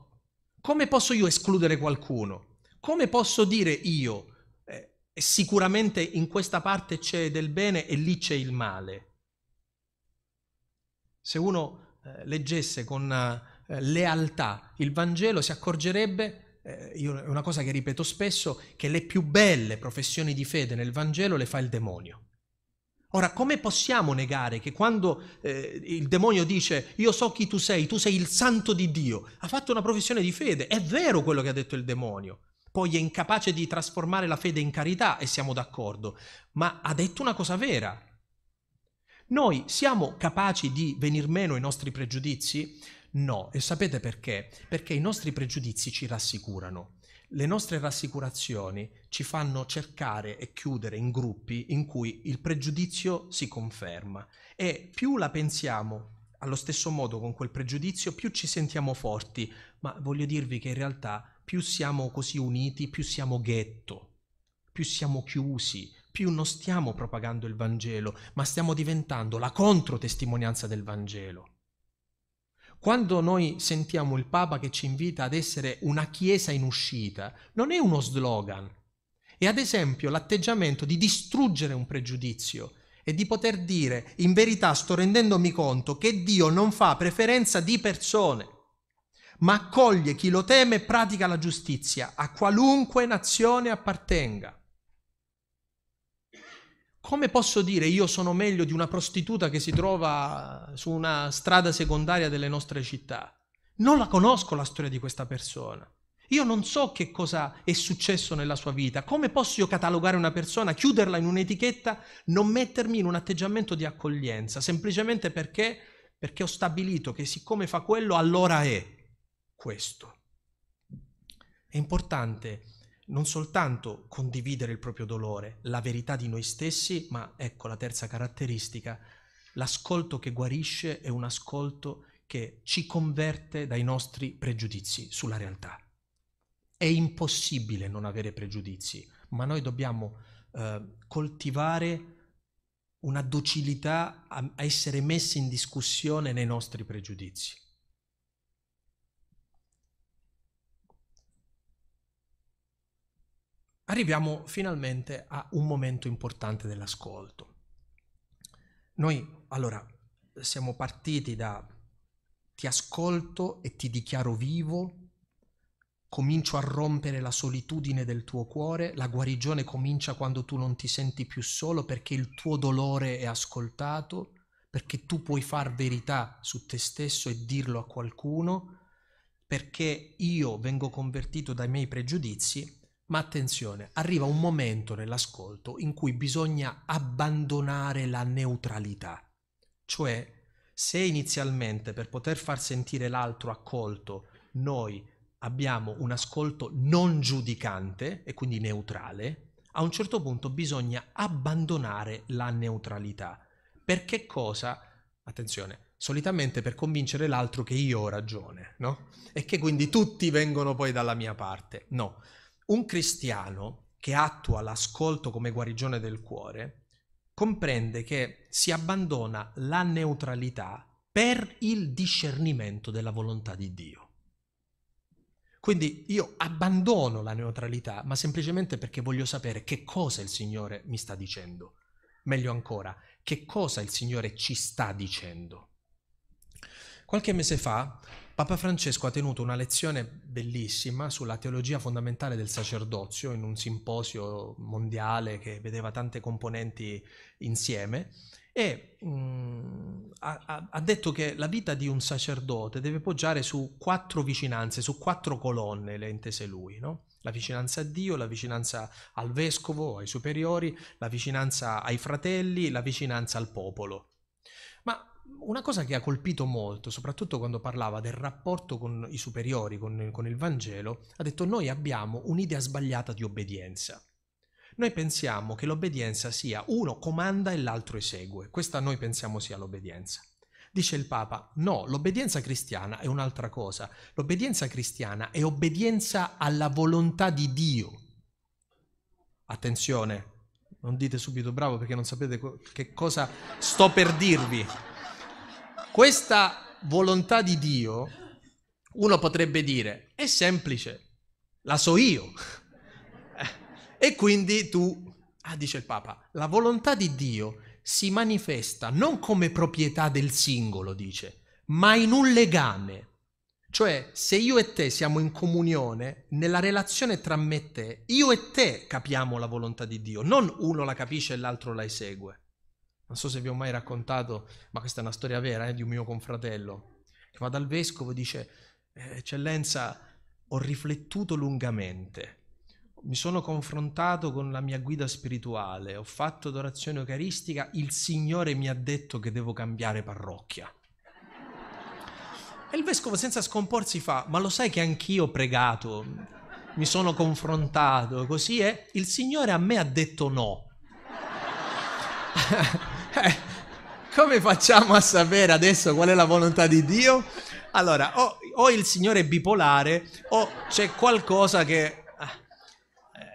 Come posso io escludere qualcuno? come posso dire io, eh, sicuramente in questa parte c'è del bene e lì c'è il male? Se uno eh, leggesse con eh, lealtà il Vangelo si accorgerebbe eh, io, è una cosa che ripeto spesso, che le più belle professioni di fede nel Vangelo le fa il demonio. Ora, come possiamo negare che quando eh, il demonio dice io so chi tu sei, tu sei il santo di Dio, ha fatto una professione di fede, è vero quello che ha detto il demonio, poi è incapace di trasformare la fede in carità, e siamo d'accordo, ma ha detto una cosa vera. Noi siamo capaci di venir meno ai nostri pregiudizi? No, e sapete perché? Perché i nostri pregiudizi ci rassicurano. Le nostre rassicurazioni ci fanno cercare e chiudere in gruppi in cui il pregiudizio si conferma e più la pensiamo allo stesso modo con quel pregiudizio, più ci sentiamo forti, ma voglio dirvi che in realtà più siamo così uniti, più siamo ghetto, più siamo chiusi, più non stiamo propagando il Vangelo, ma stiamo diventando la controtestimonianza del Vangelo. Quando noi sentiamo il Papa che ci invita ad essere una Chiesa in uscita, non è uno slogan, è ad esempio l'atteggiamento di distruggere un pregiudizio e di poter dire in verità sto rendendomi conto che Dio non fa preferenza di persone ma accoglie chi lo teme e pratica la giustizia, a qualunque nazione appartenga. Come posso dire io sono meglio di una prostituta che si trova su una strada secondaria delle nostre città? Non la conosco la storia di questa persona. Io non so che cosa è successo nella sua vita. Come posso io catalogare una persona, chiuderla in un'etichetta, non mettermi in un atteggiamento di accoglienza, semplicemente perché, perché ho stabilito che siccome fa quello allora è questo. È importante non soltanto condividere il proprio dolore, la verità di noi stessi, ma ecco la terza caratteristica, l'ascolto che guarisce è un ascolto che ci converte dai nostri pregiudizi sulla realtà. È impossibile non avere pregiudizi, ma noi dobbiamo eh, coltivare una docilità a, a essere messi in discussione nei nostri pregiudizi. arriviamo finalmente a un momento importante dell'ascolto. Noi allora siamo partiti da ti ascolto e ti dichiaro vivo, comincio a rompere la solitudine del tuo cuore, la guarigione comincia quando tu non ti senti più solo perché il tuo dolore è ascoltato, perché tu puoi far verità su te stesso e dirlo a qualcuno, perché io vengo convertito dai miei pregiudizi ma attenzione, arriva un momento nell'ascolto in cui bisogna abbandonare la neutralità. Cioè, se inizialmente per poter far sentire l'altro accolto, noi abbiamo un ascolto non giudicante e quindi neutrale, a un certo punto bisogna abbandonare la neutralità. Perché cosa? Attenzione, solitamente per convincere l'altro che io ho ragione, no? E che quindi tutti vengono poi dalla mia parte. No, un cristiano che attua l'ascolto come guarigione del cuore comprende che si abbandona la neutralità per il discernimento della volontà di Dio. Quindi io abbandono la neutralità, ma semplicemente perché voglio sapere che cosa il Signore mi sta dicendo. Meglio ancora, che cosa il Signore ci sta dicendo. Qualche mese fa Papa Francesco ha tenuto una lezione bellissima sulla teologia fondamentale del sacerdozio in un simposio mondiale che vedeva tante componenti insieme e mh, mm, ha, ha, detto che la vita di un sacerdote deve poggiare su quattro vicinanze, su quattro colonne le intese lui, no? La vicinanza a Dio, la vicinanza al vescovo, ai superiori, la vicinanza ai fratelli, la vicinanza al popolo una cosa che ha colpito molto, soprattutto quando parlava del rapporto con i superiori, con, con il Vangelo, ha detto noi abbiamo un'idea sbagliata di obbedienza. Noi pensiamo che l'obbedienza sia uno comanda e l'altro esegue. Questa noi pensiamo sia l'obbedienza. Dice il Papa, no, l'obbedienza cristiana è un'altra cosa. L'obbedienza cristiana è obbedienza alla volontà di Dio. Attenzione, non dite subito bravo perché non sapete che cosa sto per dirvi. Questa volontà di Dio, uno potrebbe dire, è semplice, la so io. Eh, e quindi tu, ah, dice il Papa, la volontà di Dio si manifesta non come proprietà del singolo, dice, ma in un legame. Cioè, se io e te siamo in comunione, nella relazione tra me e te, io e te capiamo la volontà di Dio, non uno la capisce e l'altro la esegue. Non so se vi ho mai raccontato, ma questa è una storia vera eh, di un mio confratello, che va dal vescovo e dice, eh, eccellenza, ho riflettuto lungamente, mi sono confrontato con la mia guida spirituale, ho fatto adorazione eucaristica, il Signore mi ha detto che devo cambiare parrocchia. E il vescovo senza scomporsi fa, ma lo sai che anch'io ho pregato, mi sono confrontato, così è, il Signore a me ha detto no. Eh, come facciamo a sapere adesso qual è la volontà di Dio? Allora, o, o il Signore è bipolare o c'è qualcosa che... Eh,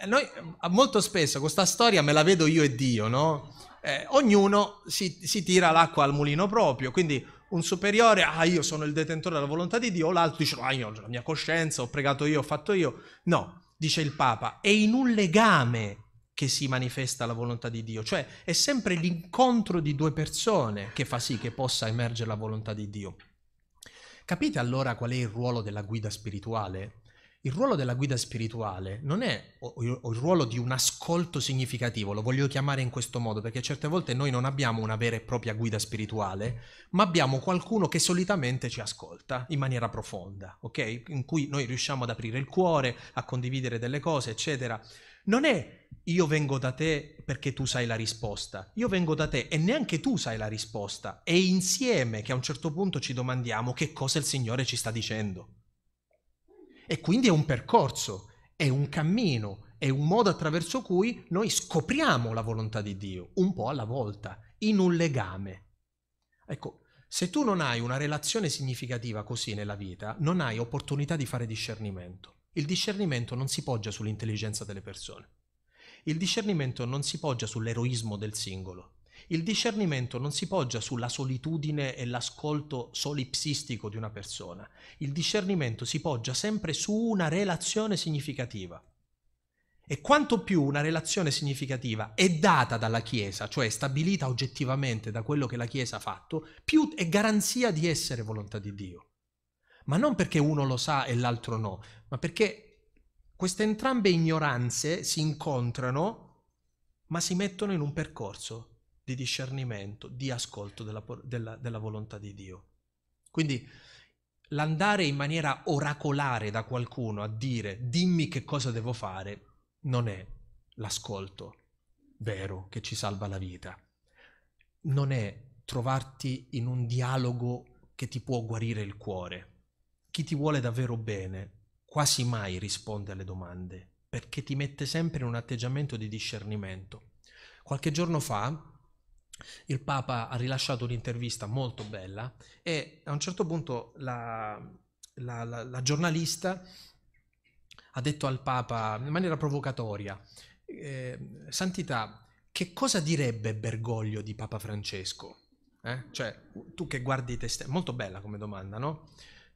eh, noi, molto spesso questa storia me la vedo io e Dio, no? Eh, ognuno si, si tira l'acqua al mulino proprio, quindi un superiore, ah io sono il detentore della volontà di Dio, l'altro dice, ah io ho la mia coscienza, ho pregato io, ho fatto io. No, dice il Papa, è in un legame che si manifesta la volontà di Dio, cioè è sempre l'incontro di due persone che fa sì che possa emergere la volontà di Dio. Capite allora qual è il ruolo della guida spirituale? Il ruolo della guida spirituale non è o, il ruolo di un ascolto significativo, lo voglio chiamare in questo modo perché certe volte noi non abbiamo una vera e propria guida spirituale, ma abbiamo qualcuno che solitamente ci ascolta in maniera profonda, ok? In cui noi riusciamo ad aprire il cuore, a condividere delle cose, eccetera non è io vengo da te perché tu sai la risposta, io vengo da te e neanche tu sai la risposta. È insieme che a un certo punto ci domandiamo che cosa il Signore ci sta dicendo. E quindi è un percorso, è un cammino, è un modo attraverso cui noi scopriamo la volontà di Dio, un po' alla volta, in un legame. Ecco, se tu non hai una relazione significativa così nella vita, non hai opportunità di fare discernimento. Il discernimento non si poggia sull'intelligenza delle persone. Il discernimento non si poggia sull'eroismo del singolo. Il discernimento non si poggia sulla solitudine e l'ascolto solipsistico di una persona. Il discernimento si poggia sempre su una relazione significativa. E quanto più una relazione significativa è data dalla Chiesa, cioè stabilita oggettivamente da quello che la Chiesa ha fatto, più è garanzia di essere volontà di Dio ma non perché uno lo sa e l'altro no, ma perché queste entrambe ignoranze si incontrano, ma si mettono in un percorso di discernimento, di ascolto della, della, della volontà di Dio. Quindi l'andare in maniera oracolare da qualcuno a dire dimmi che cosa devo fare non è l'ascolto vero che ci salva la vita, non è trovarti in un dialogo che ti può guarire il cuore chi ti vuole davvero bene quasi mai risponde alle domande perché ti mette sempre in un atteggiamento di discernimento. Qualche giorno fa il Papa ha rilasciato un'intervista molto bella e a un certo punto la, la, la, la giornalista ha detto al Papa in maniera provocatoria, eh, Santità, che cosa direbbe Bergoglio di Papa Francesco? Eh? Cioè, tu che guardi te stesso, molto bella come domanda, no?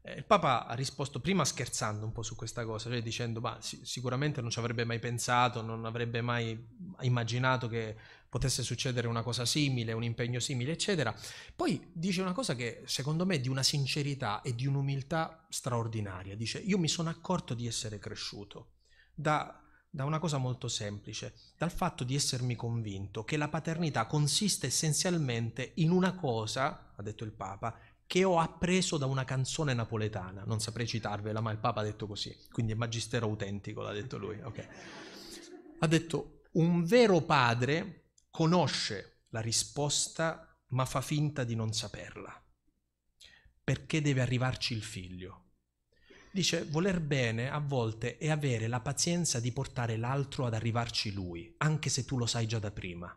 Eh, il Papa ha risposto prima scherzando un po' su questa cosa, cioè dicendo ma sì, sicuramente non ci avrebbe mai pensato, non avrebbe mai immaginato che potesse succedere una cosa simile, un impegno simile, eccetera. Poi dice una cosa che secondo me è di una sincerità e di un'umiltà straordinaria. Dice io mi sono accorto di essere cresciuto da da una cosa molto semplice, dal fatto di essermi convinto che la paternità consiste essenzialmente in una cosa, ha detto il Papa, che ho appreso da una canzone napoletana, non saprei citarvela, ma il Papa ha detto così, quindi è magistero autentico, l'ha detto lui. Okay. Ha detto, un vero padre conosce la risposta ma fa finta di non saperla, perché deve arrivarci il figlio. Dice, voler bene a volte è avere la pazienza di portare l'altro ad arrivarci lui, anche se tu lo sai già da prima.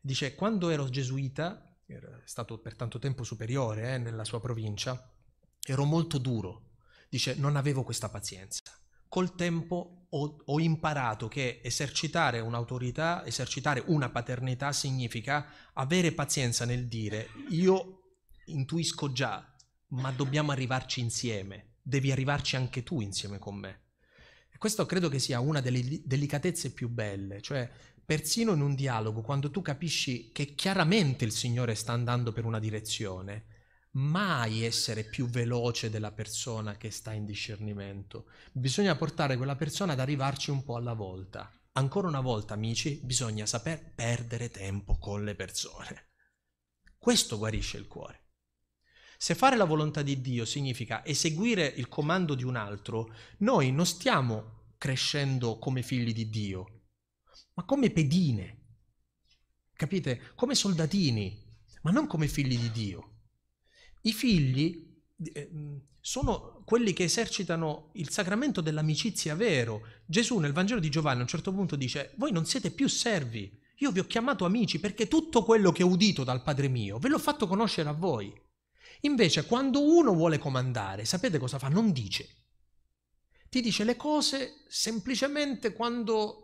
Dice, quando ero gesuita era stato per tanto tempo superiore eh, nella sua provincia, ero molto duro. Dice, non avevo questa pazienza. Col tempo ho, ho imparato che esercitare un'autorità, esercitare una paternità significa avere pazienza nel dire, io intuisco già, ma dobbiamo arrivarci insieme, devi arrivarci anche tu insieme con me. E questo credo che sia una delle delicatezze più belle, cioè persino in un dialogo, quando tu capisci che chiaramente il Signore sta andando per una direzione, mai essere più veloce della persona che sta in discernimento. Bisogna portare quella persona ad arrivarci un po' alla volta. Ancora una volta, amici, bisogna saper perdere tempo con le persone. Questo guarisce il cuore. Se fare la volontà di Dio significa eseguire il comando di un altro, noi non stiamo crescendo come figli di Dio, ma come pedine, capite? Come soldatini, ma non come figli di Dio. I figli eh, sono quelli che esercitano il sacramento dell'amicizia vero. Gesù nel Vangelo di Giovanni a un certo punto dice, voi non siete più servi, io vi ho chiamato amici perché tutto quello che ho udito dal Padre mio ve l'ho fatto conoscere a voi. Invece quando uno vuole comandare, sapete cosa fa? Non dice. Ti dice le cose semplicemente quando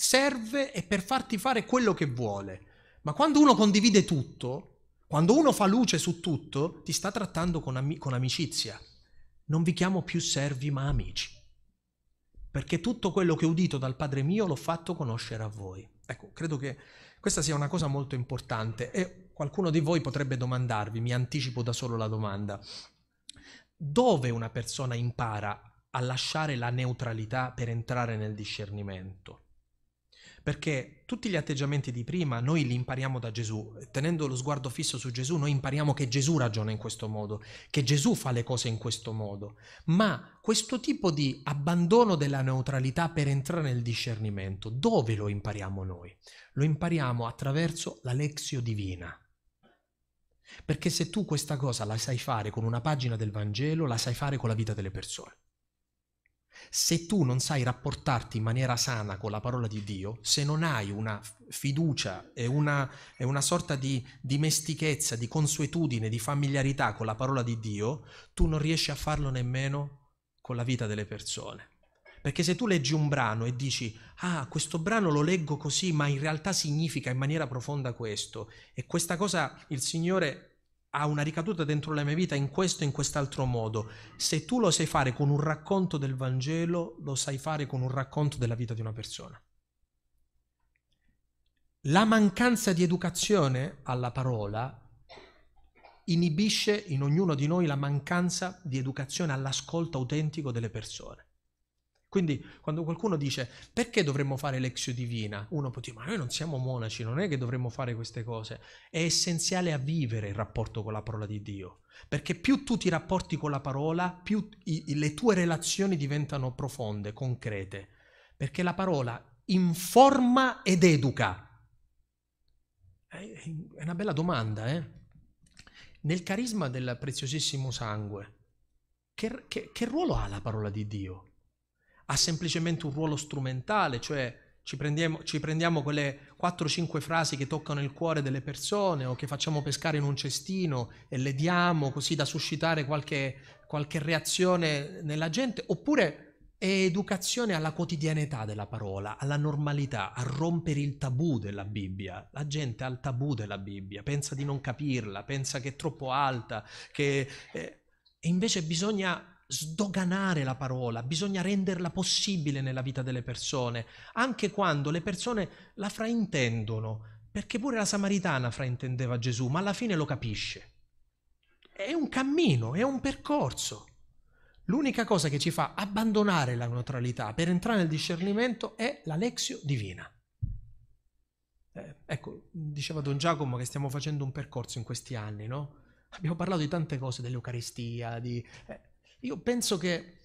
serve e per farti fare quello che vuole. Ma quando uno condivide tutto, quando uno fa luce su tutto, ti sta trattando con, ami- con amicizia. Non vi chiamo più servi ma amici. Perché tutto quello che ho udito dal Padre mio l'ho fatto conoscere a voi. Ecco, credo che questa sia una cosa molto importante e qualcuno di voi potrebbe domandarvi, mi anticipo da solo la domanda, dove una persona impara a lasciare la neutralità per entrare nel discernimento? perché tutti gli atteggiamenti di prima noi li impariamo da Gesù, tenendo lo sguardo fisso su Gesù noi impariamo che Gesù ragiona in questo modo, che Gesù fa le cose in questo modo, ma questo tipo di abbandono della neutralità per entrare nel discernimento, dove lo impariamo noi? Lo impariamo attraverso la lexio divina. Perché se tu questa cosa la sai fare con una pagina del Vangelo, la sai fare con la vita delle persone. Se tu non sai rapportarti in maniera sana con la parola di Dio, se non hai una fiducia e una, e una sorta di dimestichezza, di consuetudine, di familiarità con la parola di Dio, tu non riesci a farlo nemmeno con la vita delle persone. Perché se tu leggi un brano e dici, ah, questo brano lo leggo così, ma in realtà significa in maniera profonda questo, e questa cosa il Signore ha una ricaduta dentro la mia vita in questo e in quest'altro modo. Se tu lo sai fare con un racconto del Vangelo, lo sai fare con un racconto della vita di una persona. La mancanza di educazione alla parola inibisce in ognuno di noi la mancanza di educazione all'ascolto autentico delle persone. Quindi quando qualcuno dice perché dovremmo fare l'exio divina, uno può dire ma noi non siamo monaci, non è che dovremmo fare queste cose. È essenziale a vivere il rapporto con la parola di Dio, perché più tu ti rapporti con la parola, più i, le tue relazioni diventano profonde, concrete, perché la parola informa ed educa. È una bella domanda, eh? Nel carisma del preziosissimo sangue, che, che, che ruolo ha la parola di Dio? ha semplicemente un ruolo strumentale, cioè ci prendiamo, ci prendiamo quelle 4-5 frasi che toccano il cuore delle persone o che facciamo pescare in un cestino e le diamo così da suscitare qualche, qualche reazione nella gente, oppure è educazione alla quotidianità della parola, alla normalità, a rompere il tabù della Bibbia. La gente ha il tabù della Bibbia, pensa di non capirla, pensa che è troppo alta, che... Eh, e invece bisogna sdoganare la parola, bisogna renderla possibile nella vita delle persone, anche quando le persone la fraintendono, perché pure la samaritana fraintendeva Gesù, ma alla fine lo capisce. È un cammino, è un percorso. L'unica cosa che ci fa abbandonare la neutralità per entrare nel discernimento è l'alexio divina. Eh, ecco, diceva Don Giacomo che stiamo facendo un percorso in questi anni, no? Abbiamo parlato di tante cose, dell'Eucaristia, di... Eh, io penso che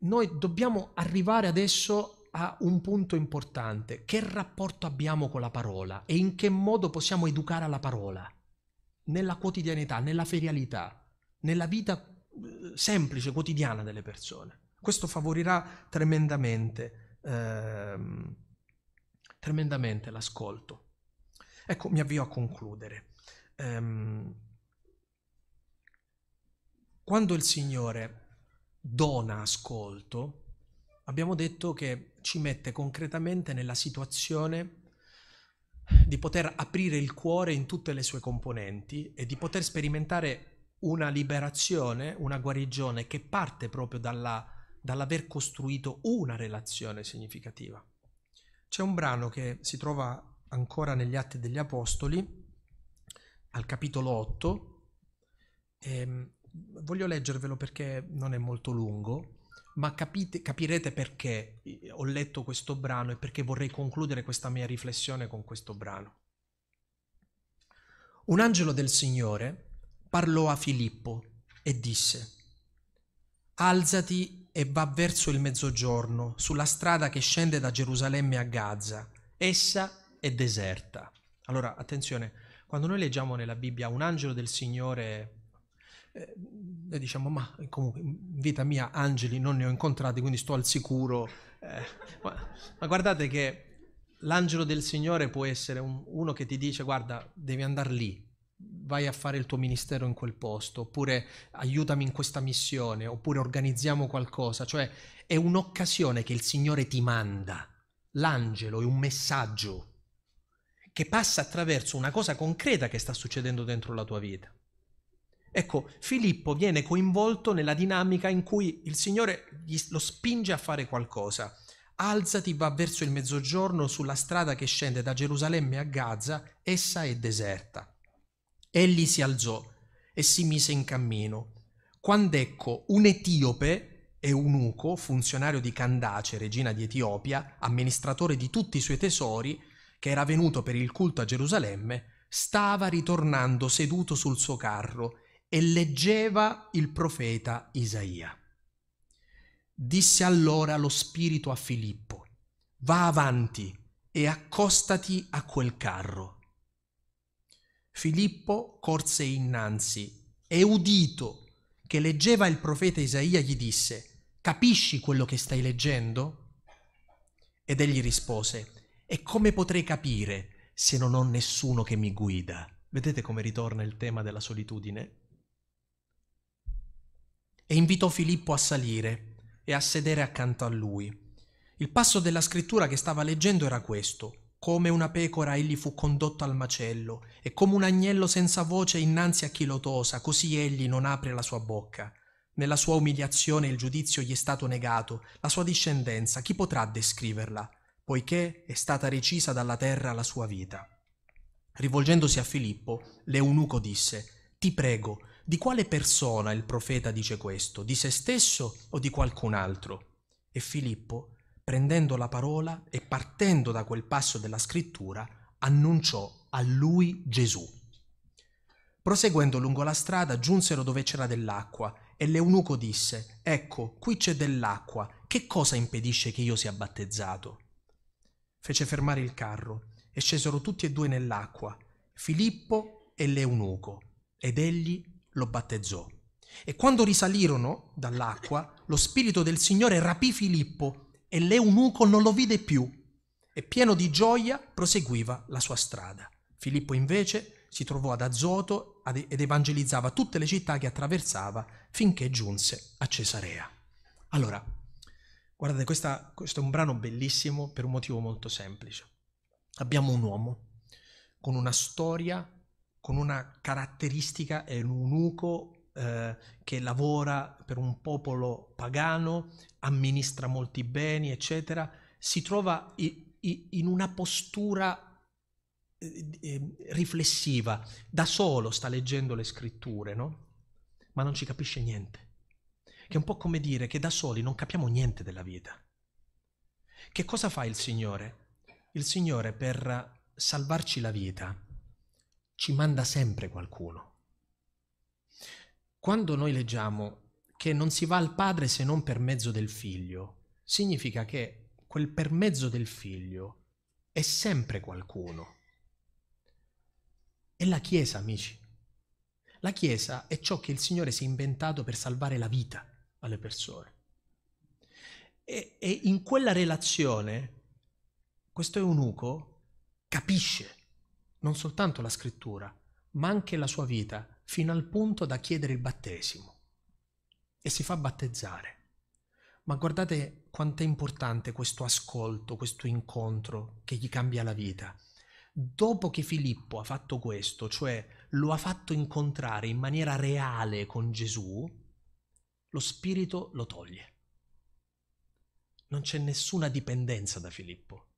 noi dobbiamo arrivare adesso a un punto importante. Che rapporto abbiamo con la parola e in che modo possiamo educare alla parola? Nella quotidianità, nella ferialità, nella vita eh, semplice, quotidiana delle persone. Questo favorirà tremendamente, ehm, tremendamente l'ascolto. Ecco, mi avvio a concludere. Ehm, quando il Signore dona ascolto, abbiamo detto che ci mette concretamente nella situazione di poter aprire il cuore in tutte le sue componenti e di poter sperimentare una liberazione, una guarigione che parte proprio dalla, dall'aver costruito una relazione significativa. C'è un brano che si trova ancora negli Atti degli Apostoli, al capitolo 8, voglio leggervelo perché non è molto lungo, ma capite, capirete perché eh, ho letto questo brano e perché vorrei concludere questa mia riflessione con questo brano. Un angelo del Signore parlò a Filippo e disse, Alzati e va verso il mezzogiorno sulla strada che scende da Gerusalemme a Gaza, essa è deserta. Allora, attenzione, quando noi leggiamo nella Bibbia un angelo del Signore eh, noi diciamo ma eh, comunque in vita mia angeli non ne ho incontrati quindi sto al sicuro eh, ma, ma, guardate che l'angelo del Signore può essere un, uno che ti dice guarda devi andare lì vai a fare il tuo ministero in quel posto, oppure aiutami in questa missione, oppure organizziamo qualcosa, cioè è un'occasione che il Signore ti manda. L'angelo è un messaggio che passa attraverso una cosa concreta che sta succedendo dentro la tua vita. Ecco, Filippo viene coinvolto nella dinamica in cui il Signore lo spinge a fare qualcosa. Alzati, va verso il mezzogiorno sulla strada che scende da Gerusalemme a Gaza, essa è deserta. Egli si alzò e si mise in cammino. Quando ecco un etiope, eunuco, funzionario di Candace, regina di Etiopia, amministratore di tutti i suoi tesori, che era venuto per il culto a Gerusalemme, stava ritornando seduto sul suo carro e leggeva il profeta Isaia. Disse allora lo spirito a Filippo, va avanti e accostati a quel carro. Filippo corse innanzi e udito che leggeva il profeta Isaia gli disse, capisci quello che stai leggendo? Ed egli rispose, e come potrei capire se non ho nessuno che mi guida? Vedete come ritorna il tema della solitudine? e invitò Filippo a salire e a sedere accanto a lui. Il passo della scrittura che stava leggendo era questo. Come una pecora egli fu condotto al macello, e come un agnello senza voce innanzi a chi lo tosa, così egli non apre la sua bocca. Nella sua umiliazione il giudizio gli è stato negato, la sua discendenza chi potrà descriverla, poiché è stata recisa dalla terra la sua vita. Rivolgendosi a Filippo, l'eunuco disse, Ti prego, di quale persona il profeta dice questo? Di se stesso o di qualcun altro? E Filippo, prendendo la parola e partendo da quel passo della scrittura, annunciò a lui Gesù. Proseguendo lungo la strada giunsero dove c'era dell'acqua e l'eunuco disse, ecco, qui c'è dell'acqua, che cosa impedisce che io sia battezzato? Fece fermare il carro e scesero tutti e due nell'acqua, Filippo e l'eunuco, ed egli lo battezzò. E quando risalirono dall'acqua, lo spirito del Signore rapì Filippo e l'eunuco non lo vide più e pieno di gioia proseguiva la sua strada. Filippo invece si trovò ad Azoto ed evangelizzava tutte le città che attraversava finché giunse a Cesarea. Allora, guardate, questa, questo è un brano bellissimo per un motivo molto semplice. Abbiamo un uomo con una storia con una caratteristica, è un eunuco eh, che lavora per un popolo pagano, amministra molti beni, eccetera, si trova in una postura eh, eh, riflessiva, da solo sta leggendo le scritture, no? Ma non ci capisce niente. Che è un po' come dire che da soli non capiamo niente della vita. Che cosa fa il Signore? Il Signore per salvarci la vita ci manda sempre qualcuno. Quando noi leggiamo che non si va al Padre se non per mezzo del Figlio, significa che quel per mezzo del Figlio è sempre qualcuno. È la Chiesa, amici. La Chiesa è ciò che il Signore si è inventato per salvare la vita alle persone. E, e in quella relazione questo eunuco capisce non soltanto la scrittura, ma anche la sua vita, fino al punto da chiedere il battesimo. E si fa battezzare. Ma guardate quanto è importante questo ascolto, questo incontro che gli cambia la vita. Dopo che Filippo ha fatto questo, cioè lo ha fatto incontrare in maniera reale con Gesù, lo Spirito lo toglie. Non c'è nessuna dipendenza da Filippo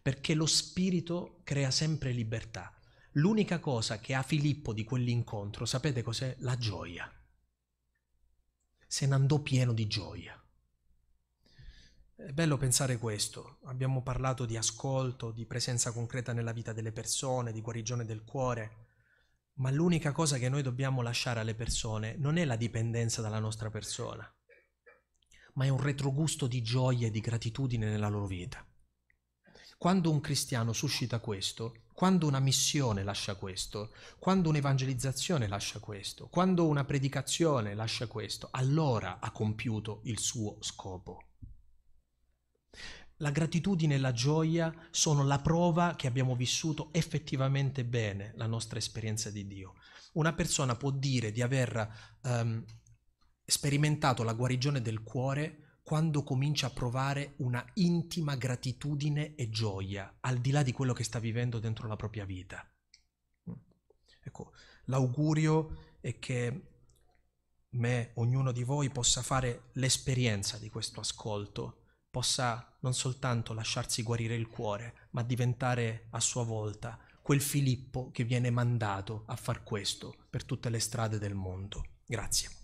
perché lo spirito crea sempre libertà. L'unica cosa che ha Filippo di quell'incontro, sapete cos'è? La gioia. Se ne andò pieno di gioia. È bello pensare questo. Abbiamo parlato di ascolto, di presenza concreta nella vita delle persone, di guarigione del cuore, ma l'unica cosa che noi dobbiamo lasciare alle persone non è la dipendenza dalla nostra persona, ma è un retrogusto di gioia e di gratitudine nella loro vita. Quando un cristiano suscita questo, quando una missione lascia questo, quando un'evangelizzazione lascia questo, quando una predicazione lascia questo, allora ha compiuto il suo scopo. La gratitudine e la gioia sono la prova che abbiamo vissuto effettivamente bene la nostra esperienza di Dio. Una persona può dire di aver um, sperimentato la guarigione del cuore quando comincia a provare una intima gratitudine e gioia, al di là di quello che sta vivendo dentro la propria vita. Mm. Ecco, l'augurio è che me, ognuno di voi possa fare l'esperienza di questo ascolto, possa non soltanto lasciarsi guarire il cuore, ma diventare a sua volta quel Filippo che viene mandato a far questo per tutte le strade del mondo. Grazie.